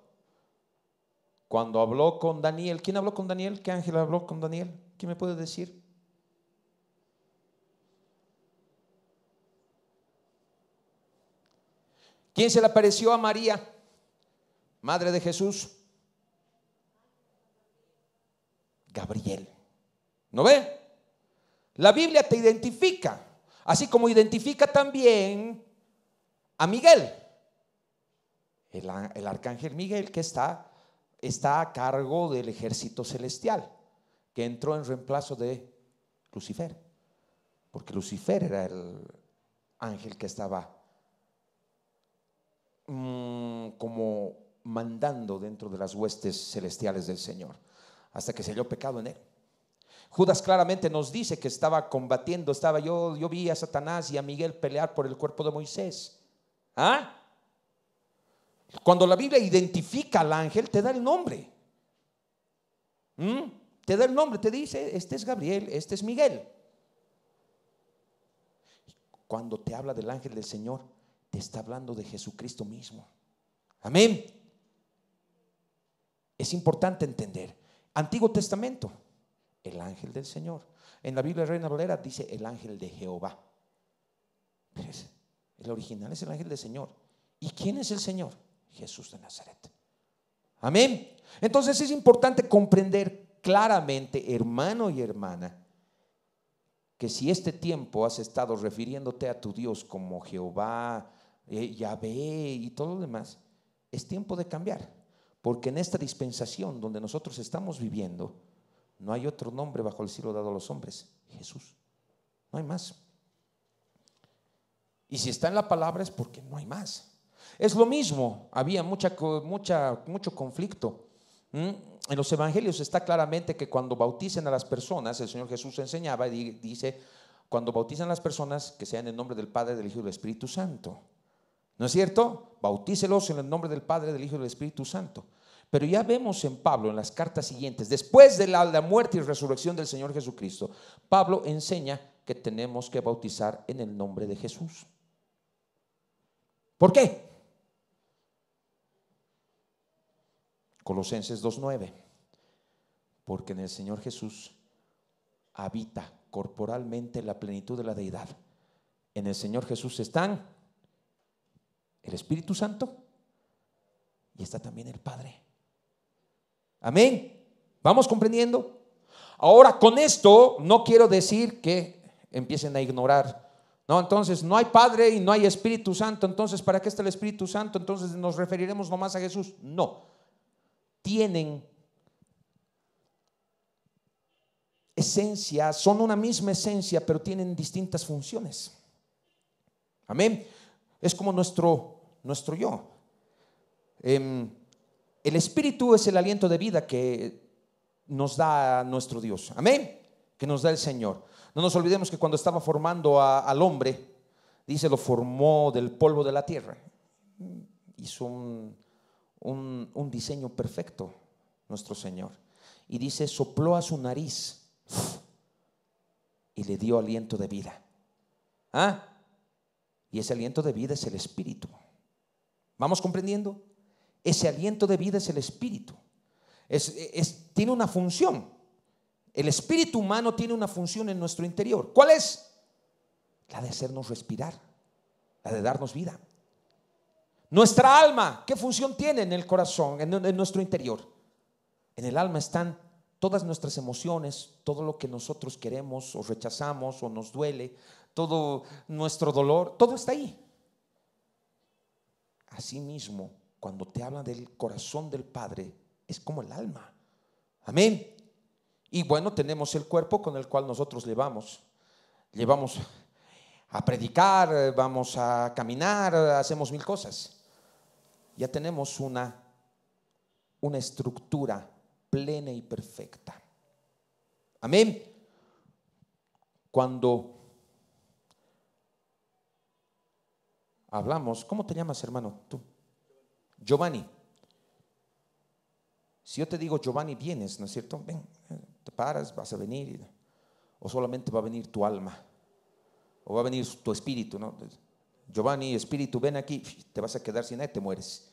Cuando habló con Daniel, ¿quién habló con Daniel? ¿Qué ángel habló con Daniel? ¿Quién me puede decir? ¿Quién se le apareció a María? Madre de Jesús, Gabriel. ¿No ve? La Biblia te identifica, así como identifica también a Miguel, el, arcángel Miguel que está, está a cargo del ejército celestial, que entró en reemplazo de Lucifer, porque Lucifer era el ángel que estaba mm, como mandando dentro de las huestes celestiales del Señor, hasta que se halló pecado en él. Judas claramente nos dice que estaba combatiendo, estaba yo, yo vi a Satanás y a Miguel pelear por el cuerpo de Moisés. ¿Ah? Cuando la Biblia identifica al ángel, te da el nombre. ¿Mm? Te da el nombre, te dice, este es Gabriel, este es Miguel. Cuando te habla del ángel del Señor, te está hablando de Jesucristo mismo. Amén es importante entender. Antiguo Testamento, el ángel del Señor. En la Biblia Reina Valera dice el ángel de Jehová. Pues, el original es el ángel del Señor. ¿Y quién es el Señor? Jesús de Nazaret. Amén. Entonces es importante comprender claramente, hermano y hermana, que si este tiempo has estado refiriéndote a tu Dios como Jehová, eh, Yahvé y todo lo demás, es tiempo de cambiar. Porque en esta dispensación donde nosotros estamos viviendo, no hay otro nombre bajo el cielo dado a los hombres, Jesús. No hay más. Y si está en la palabra es porque no hay más. Es lo mismo, había mucha, mucha, mucho conflicto. ¿Mm? En los evangelios está claramente que cuando bautizan a las personas, el Señor Jesús enseñaba y dice, cuando bautizan a las personas, que sean en nombre del Padre, del Hijo y del Espíritu Santo. ¿No es cierto? Bautícelos en el nombre del Padre, del Hijo y del Espíritu Santo. Pero ya vemos en Pablo, en las cartas siguientes, después de la, muerte y resurrección del Señor Jesucristo, Pablo enseña que tenemos que bautizar en el nombre de Jesús. ¿Por qué? Colosenses 2.9. Porque en el Señor Jesús habita corporalmente la plenitud de la deidad. En el Señor Jesús están el Espíritu Santo y está también el Padre. Amén. ¿Vamos comprendiendo? Ahora, con esto no quiero decir que empiecen a ignorar. No, entonces no hay Padre y no hay Espíritu Santo. Entonces, ¿para qué está el Espíritu Santo? Entonces nos referiremos nomás a Jesús. No. Tienen esencia, son una misma esencia, pero tienen distintas funciones. Amén. Es como nuestro, nuestro yo. Em, el espíritu es el aliento de vida que nos da nuestro Dios. Amén. Que nos da el Señor. No nos olvidemos que cuando estaba formando al hombre, dice, lo formó del polvo de la tierra. Hizo un, un diseño perfecto nuestro Señor. Y dice, sopló a su nariz y le dio aliento de vida. ¿Ah? Y ese aliento de vida es el Espíritu. ¿Vamos comprendiendo? Ese aliento de vida es el espíritu. tiene una función. El espíritu humano tiene una función en nuestro interior. ¿Cuál es? La de hacernos respirar, la de darnos vida. Nuestra alma, ¿qué función tiene en el corazón, en, nuestro interior? En el alma están todas nuestras emociones, todo lo que nosotros queremos o rechazamos o nos duele, todo nuestro dolor, todo está ahí. mismo cuando te habla del corazón del Padre, es como el alma. Amén. Y bueno, tenemos el cuerpo con el cual nosotros llevamos. Llevamos a predicar, vamos a caminar, hacemos mil cosas. Ya tenemos una, una estructura plena y perfecta. Amén. Cuando hablamos, ¿cómo te llamas hermano? Tú. Giovanni. Si yo te digo, Giovanni, vienes, ¿no es cierto? Ven, te paras, vas a venir. O solamente va a venir tu alma. O va a venir tu espíritu, ¿no? Giovanni, espíritu, ven aquí. Te vas a quedar sin él, te mueres.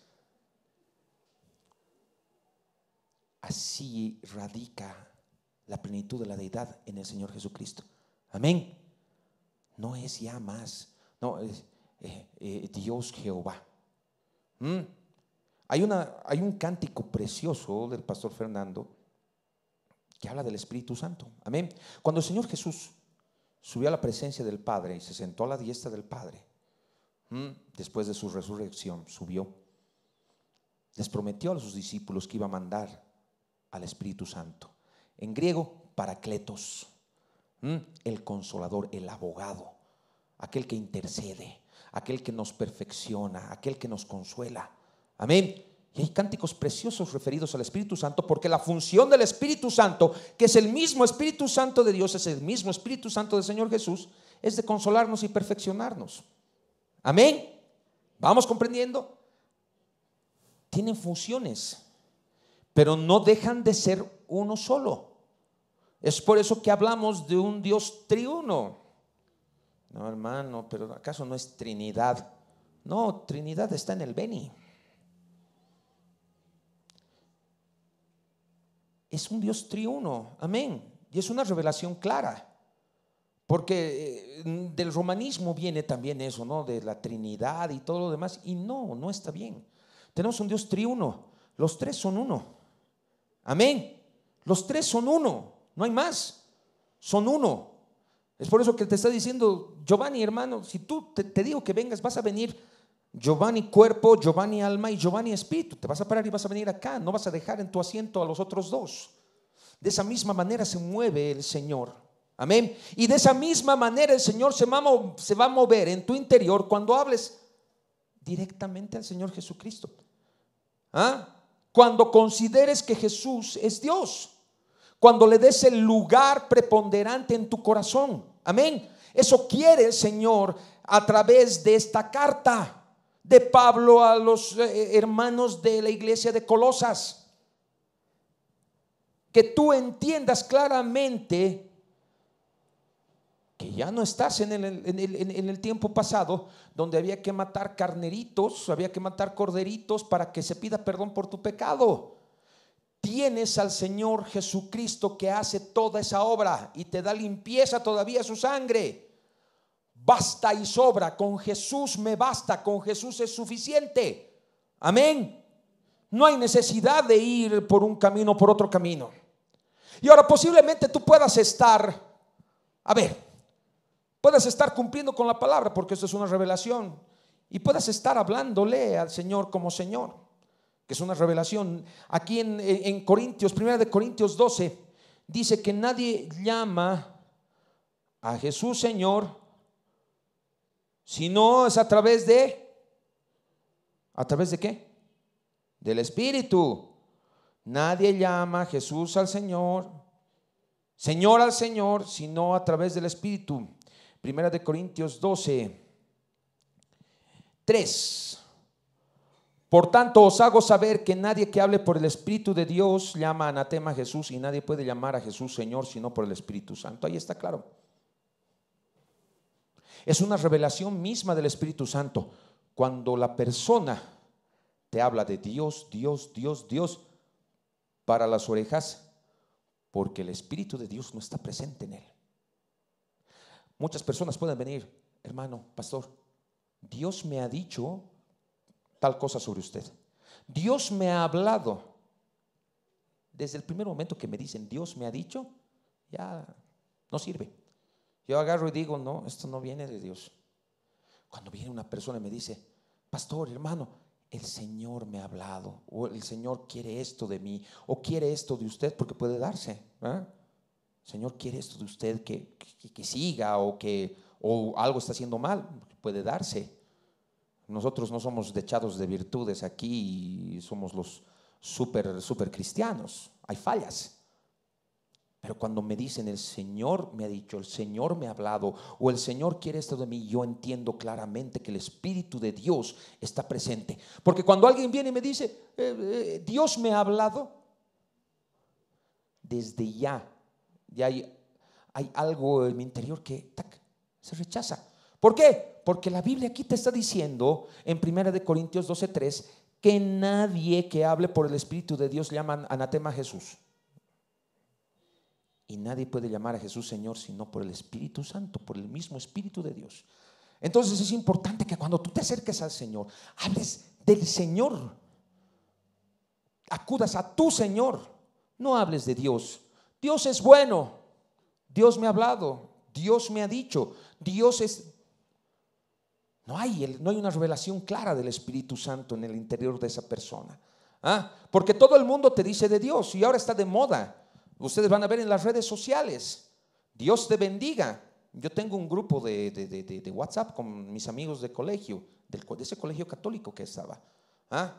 Así radica la plenitud de la deidad en el Señor Jesucristo. Amén. No es ya más. No, es eh, eh, Dios Jehová. ¿Mm? Hay, un cántico precioso del pastor Fernando que habla del Espíritu Santo. Amén. Cuando el Señor Jesús subió a la presencia del Padre y se sentó a la diestra del Padre, después de su resurrección, subió. Les prometió a sus discípulos que iba a mandar al Espíritu Santo. En griego, paracletos, el consolador, el abogado, aquel que intercede, aquel que nos perfecciona, aquel que nos consuela. Amén. Y hay cánticos preciosos referidos al Espíritu Santo porque la función del Espíritu Santo, que es el mismo Espíritu Santo de Dios, es el mismo Espíritu Santo del Señor Jesús, es de consolarnos y perfeccionarnos. Amén. ¿Vamos comprendiendo? Tienen funciones, pero no dejan de ser uno solo. Es por eso que hablamos de un Dios triuno. No, hermano, pero ¿acaso no es Trinidad? No, Trinidad está en el Beni. es un Dios triuno, amén. Y es una revelación clara, porque eh, del romanismo viene también eso, ¿no? De la Trinidad y todo lo demás, y no, no está bien. Tenemos un Dios triuno, los tres son uno, amén. Los tres son uno, no hay más, son uno. Es por eso que te está diciendo, Giovanni, hermano, si tú te, te digo que vengas, vas a venir Giovanni cuerpo, Giovanni alma y Giovanni espíritu. Te vas a parar y vas a venir acá, no vas a dejar en tu asiento a los otros dos. De esa misma manera se mueve el Señor. Amén. Y de esa misma manera el Señor se va, a mover en tu interior cuando hables directamente al Señor Jesucristo. ¿Ah? Cuando consideres que Jesús es Dios. Cuando le des el lugar preponderante en tu corazón. Amén. Eso quiere el Señor a través de esta carta de Pablo a los eh, hermanos de la iglesia de Colosas. Que tú entiendas claramente que ya no estás en el, tiempo pasado donde había que matar carneritos, había que matar corderitos para que se pida perdón por tu pecado. Tienes al Señor Jesucristo que hace toda esa obra y te da limpieza todavía su sangre basta y sobra. Con Jesús me basta, con Jesús es suficiente. Amén. No hay necesidad de ir por un camino, por otro camino. Y ahora posiblemente tú puedas estar, a ver, puedas estar cumpliendo con la palabra, porque esto es una revelación, y puedas estar hablándole al Señor como Señor, que es una revelación. Aquí en, en Corintios, primera de Corintios 12, dice que nadie llama a Jesús Señor si no, es a través de... ¿A través de qué? Del Espíritu. Nadie llama a Jesús al Señor, Señor al Señor, sino a través del Espíritu. Primera de Corintios 12, 3. Por tanto, os hago saber que nadie que hable por el Espíritu de Dios llama anatema a Jesús y nadie puede llamar a Jesús Señor sino por el Espíritu Santo. Ahí está claro. Es una revelación misma del Espíritu Santo. Cuando la persona te habla de Dios, Dios, Dios, Dios, para las orejas, porque el Espíritu de Dios no está presente en él. Muchas personas pueden venir, hermano, pastor, Dios me ha dicho tal cosa sobre usted. Dios me ha hablado. Desde el primer momento que me dicen Dios me ha dicho, ya no sirve. Yo agarro y digo, no, esto no viene de Dios. Cuando viene una persona y me dice, pastor, hermano, el Señor me ha hablado, o el Señor quiere esto de mí, o quiere esto de usted, porque puede darse. El Señor quiere esto de usted que, siga o que o algo está haciendo mal, puede darse. Nosotros no somos dechados de virtudes aquí y somos los super, super cristianos. Hay fallas. Pero cuando me dicen, el Señor me ha dicho, el Señor me ha hablado, o el Señor quiere esto de mí, yo entiendo claramente que el Espíritu de Dios está presente. Porque cuando alguien viene y me dice, eh, eh, Dios me ha hablado, desde ya, ya hay, algo en mi interior que se rechaza. ¿Por qué? Porque la Biblia aquí te está diciendo en 1 Corintios 12:3 que nadie que hable por el Espíritu de Dios llama anatema Jesús. Y nadie puede llamar a Jesús Señor sino por el Espíritu Santo, por el mismo Espíritu de Dios. Entonces es importante que cuando tú te acerques al Señor, hables del Señor. Acudas a tu Señor. No hables de Dios. Dios es bueno. Dios me ha hablado. Dios me ha dicho. Dios es... No hay, no hay una revelación clara del Espíritu Santo en el interior de esa persona. ¿Ah? Porque todo el mundo te dice de Dios y ahora está de moda. Ustedes van a ver en las redes sociales. Dios te bendiga. Yo tengo un grupo de, WhatsApp con mis amigos de colegio, del, de ese colegio católico que estaba. ¿Ah?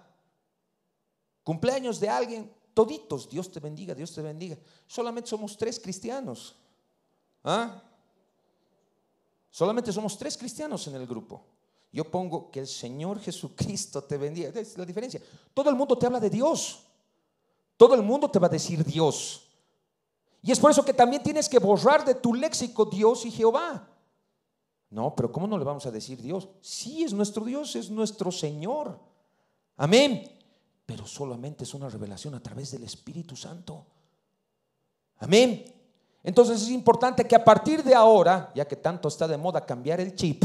Cumpleaños de alguien, toditos, Dios te bendiga, Dios te bendiga. Solamente somos tres cristianos. ¿Ah? Solamente somos tres cristianos en el grupo. Yo pongo que el Señor Jesucristo te bendiga. Es la diferencia. Todo el mundo te habla de Dios. Todo el mundo te va a decir Dios. Y es por eso que también tienes que borrar de tu léxico Dios y Jehová. No, pero ¿cómo no le vamos a decir Dios? Sí, es nuestro Dios, es nuestro Señor. Amén. Pero solamente es una revelación a través del Espíritu Santo. Amén. Entonces es importante que a partir de ahora, ya que tanto está de moda cambiar el chip,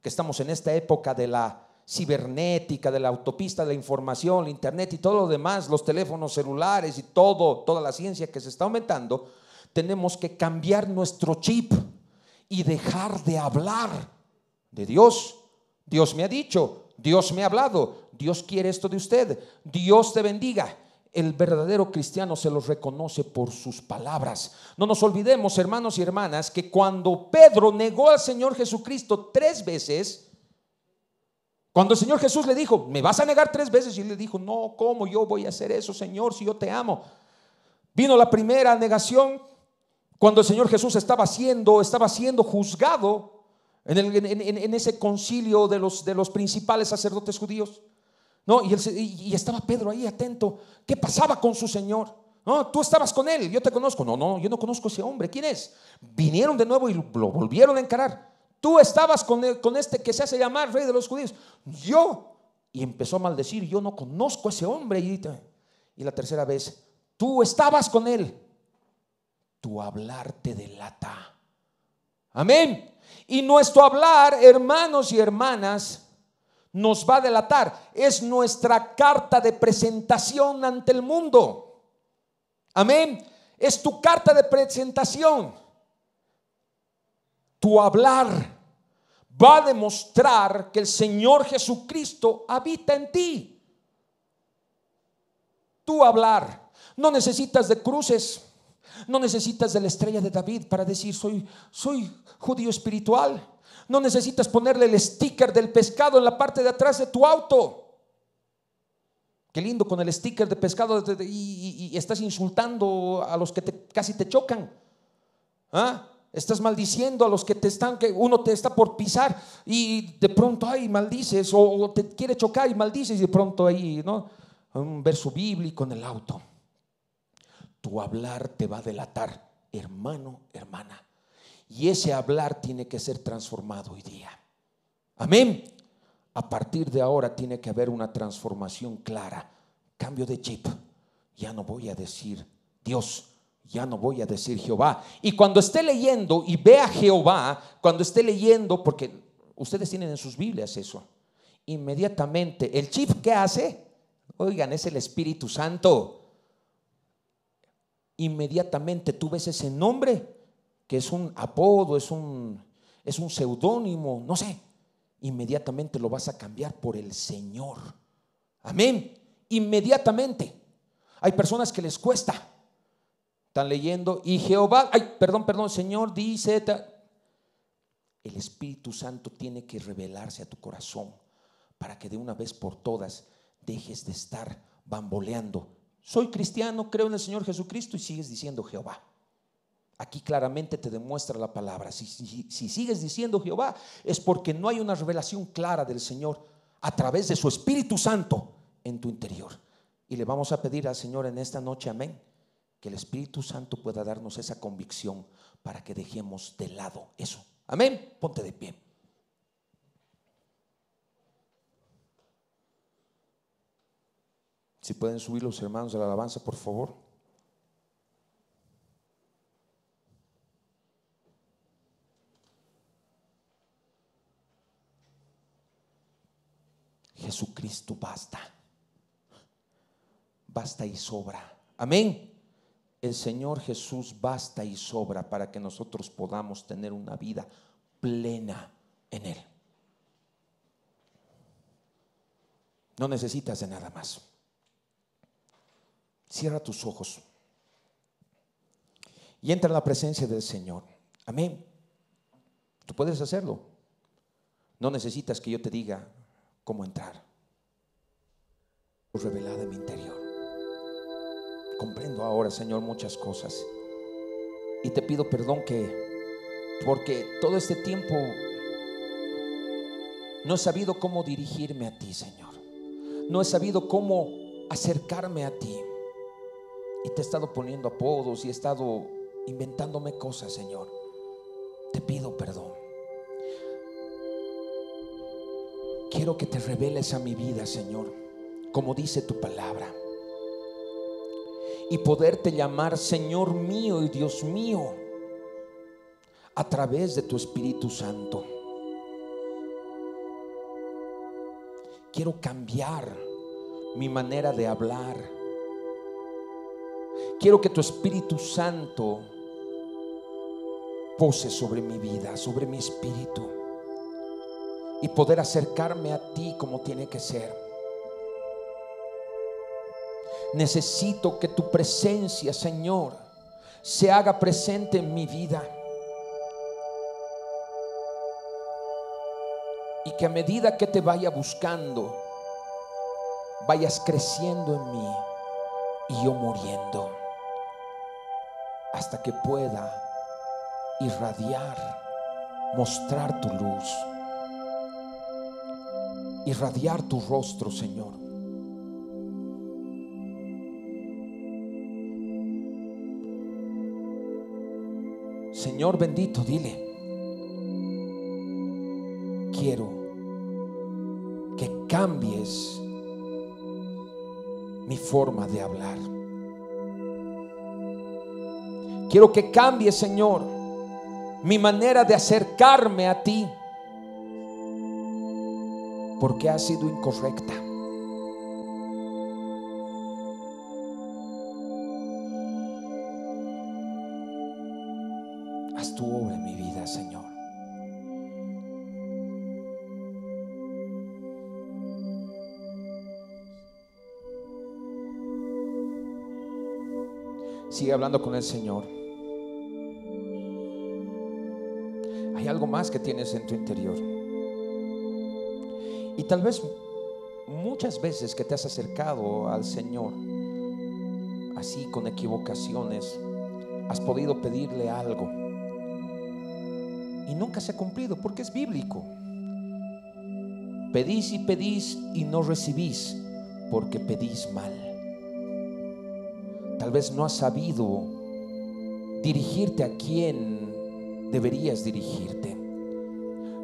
que estamos en esta época de la cibernética, de la autopista de la información, Internet y todo lo demás, los teléfonos celulares y todo, toda la ciencia que se está aumentando, tenemos que cambiar nuestro chip y dejar de hablar de Dios. Dios me ha dicho, Dios me ha hablado, Dios quiere esto de usted, Dios te bendiga. El verdadero cristiano se los reconoce por sus palabras. No nos olvidemos, hermanos y hermanas, que cuando Pedro negó al Señor Jesucristo tres veces, cuando el Señor Jesús le dijo, me vas a negar tres veces, y le dijo, no, ¿cómo yo voy a hacer eso, Señor, si yo te amo? Vino la primera negación cuando el Señor Jesús estaba siendo, estaba siendo juzgado en, ese concilio de los, de los principales sacerdotes judíos. ¿no? Y, y, estaba Pedro ahí atento. ¿Qué pasaba con su Señor? No, tú estabas con él, yo te conozco. No, no, yo no conozco a ese hombre. ¿Quién es? Vinieron de nuevo y lo volvieron a encarar. Tú estabas con, el, con este que se hace llamar rey de los judíos. Yo. Y empezó a maldecir, yo no conozco a ese hombre. y la tercera vez, tú estabas con él. Tu hablar te delata. Amén. Y nuestro hablar, hermanos y hermanas, nos va a delatar. Es nuestra carta de presentación ante el mundo. Amén. Es tu carta de presentación. Tu hablar va a demostrar que el Señor Jesucristo habita en ti. Tú hablar, no necesitas de cruces, no necesitas de la estrella de David para decir soy soy judío espiritual. No necesitas ponerle el sticker del pescado en la parte de atrás de tu auto. Qué lindo con el sticker de pescado y, estás insultando a los que casi te chocan. ¿Ah? Estás maldiciendo a los que te están, que uno te está por pisar y de pronto, ay, maldices, o, te quiere chocar y maldices y de pronto ahí, ¿no? Un verso bíblico en el auto. Tu hablar te va a delatar, hermano, hermana. Y ese hablar tiene que ser transformado hoy día. Amén. A partir de ahora tiene que haber una transformación clara, cambio de chip. Ya no voy a decir Dios, ya no voy a decir Jehová. Y cuando esté leyendo y vea Jehová, cuando esté leyendo, porque ustedes tienen en sus Biblias eso, inmediatamente, el chip que hace, oigan, es el Espíritu Santo. Inmediatamente tú ves ese nombre, que es un apodo, es un, es un seudónimo, no sé, inmediatamente lo vas a cambiar por el Señor. Amén. Inmediatamente. Hay personas que les cuesta están leyendo. Y Jehová, ay, perdón, perdón, Señor, dice, el Espíritu Santo tiene que revelarse a tu corazón para que de una vez por todas dejes de estar bamboleando. Soy cristiano, creo en el Señor Jesucristo y sigues diciendo Jehová. Aquí claramente te demuestra la palabra. Si, si, sigues diciendo Jehová, es porque no hay una revelación clara del Señor a través de su Espíritu Santo en tu interior. Y le vamos a pedir al Señor en esta noche, amén, que el Espíritu Santo pueda darnos esa convicción para que dejemos de lado eso. Amén. Ponte de pie. Si pueden subir los hermanos de la alabanza, por favor. Jesucristo basta. Basta y sobra. Amén. El Señor Jesús basta y sobra para que nosotros podamos tener una vida plena en Él. No necesitas de nada más. Cierra tus ojos y entra en la presencia del Señor. Amén. Tú puedes hacerlo. No necesitas que yo te diga cómo entrar. Revelada en mi interior comprendo ahora, Señor, muchas cosas. Y te pido perdón que, porque todo este tiempo no he sabido cómo dirigirme a ti, Señor. No he sabido cómo acercarme a ti. Y te he estado poniendo apodos y he estado inventándome cosas, Señor. Te pido perdón. Quiero que te reveles a mi vida, Señor, como dice tu palabra y poderte llamar Señor mío y Dios mío a través de tu Espíritu Santo. Quiero cambiar mi manera de hablar. Quiero que tu Espíritu Santo pose sobre mi vida, sobre mi espíritu, y poder acercarme a ti como tiene que ser. Necesito que tu presencia, Señor, se haga presente en mi vida. Y que a medida que te vaya buscando, vayas creciendo en mí y yo muriendo. Hasta que pueda irradiar, mostrar tu luz, irradiar tu rostro, Señor. Señor bendito, dile, quiero que cambies mi forma de hablar. Quiero que cambie, Señor, mi manera de acercarme a ti, porque ha sido incorrecta. hablando con el Señor. Hay algo más que tienes en tu interior. Y tal vez muchas veces que te has acercado al Señor, así con equivocaciones, has podido pedirle algo y nunca se ha cumplido porque es bíblico. Pedís y pedís y no recibís porque pedís mal. Tal vez no has sabido dirigirte a quien deberías dirigirte.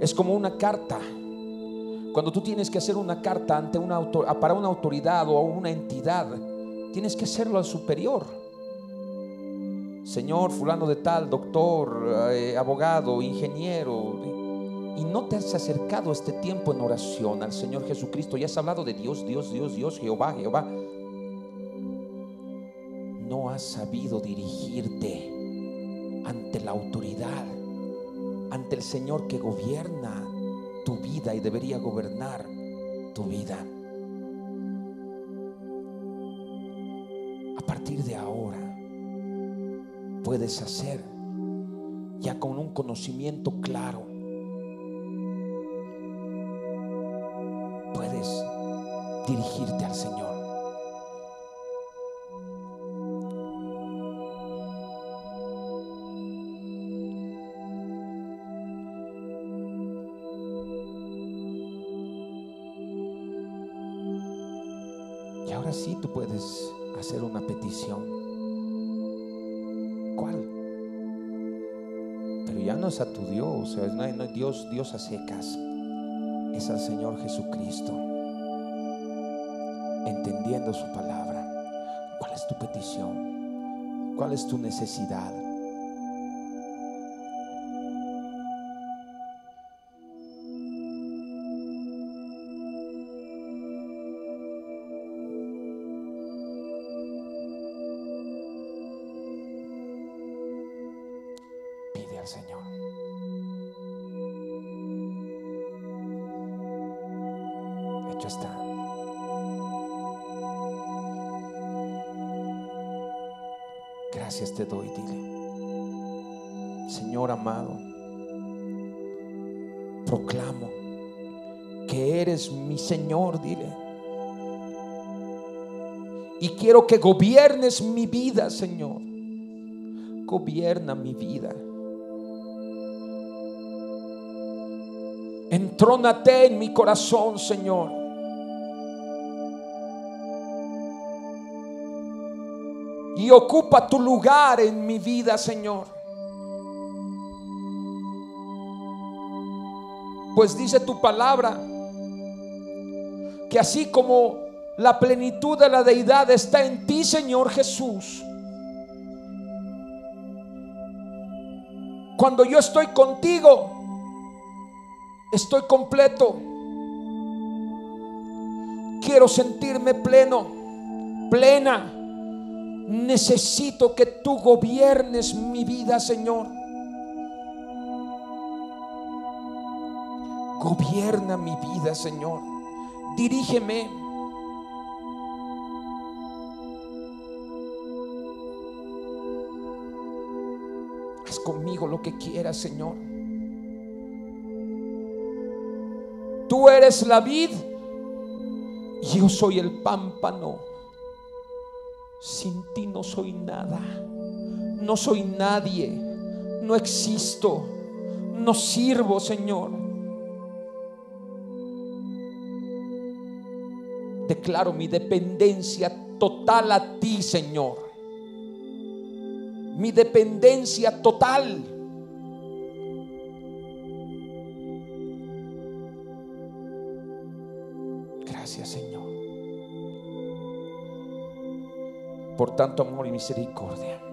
Es como una carta. Cuando tú tienes que hacer una carta ante una para una autoridad o una entidad, tienes que hacerlo al superior. Señor, fulano de tal, doctor, eh, abogado, ingeniero. Y no te has acercado este tiempo en oración al Señor Jesucristo. Y has hablado de Dios, Dios, Dios, Dios, Jehová, Jehová has sabido dirigirte ante la autoridad, ante el Señor que gobierna tu vida y debería gobernar tu vida. A partir de ahora puedes hacer ya con un conocimiento claro. Puedes dirigirte al Señor. Dios, Dios a secas es al Señor Jesucristo, entendiendo su palabra. ¿Cuál es tu petición? ¿Cuál es tu necesidad? dile, Señor amado, proclamo que eres mi Señor, dile. Y quiero que gobiernes mi vida, Señor. Gobierna mi vida. Entrónate en mi corazón, Señor. y ocupa tu lugar en mi vida, Señor. Pues dice tu palabra que así como la plenitud de la deidad está en ti, Señor Jesús. Cuando yo estoy contigo, estoy completo. Quiero sentirme pleno, plena necesito que tú gobiernes mi vida, Señor. Gobierna mi vida, Señor. Dirígeme. Haz conmigo lo que quieras, Señor. Tú eres la vid y yo soy el pámpano sin ti no soy nada, no soy nadie, no existo, no sirvo, Señor. Declaro mi dependencia total a ti, Señor. Mi dependencia total. portando amore e misericordia.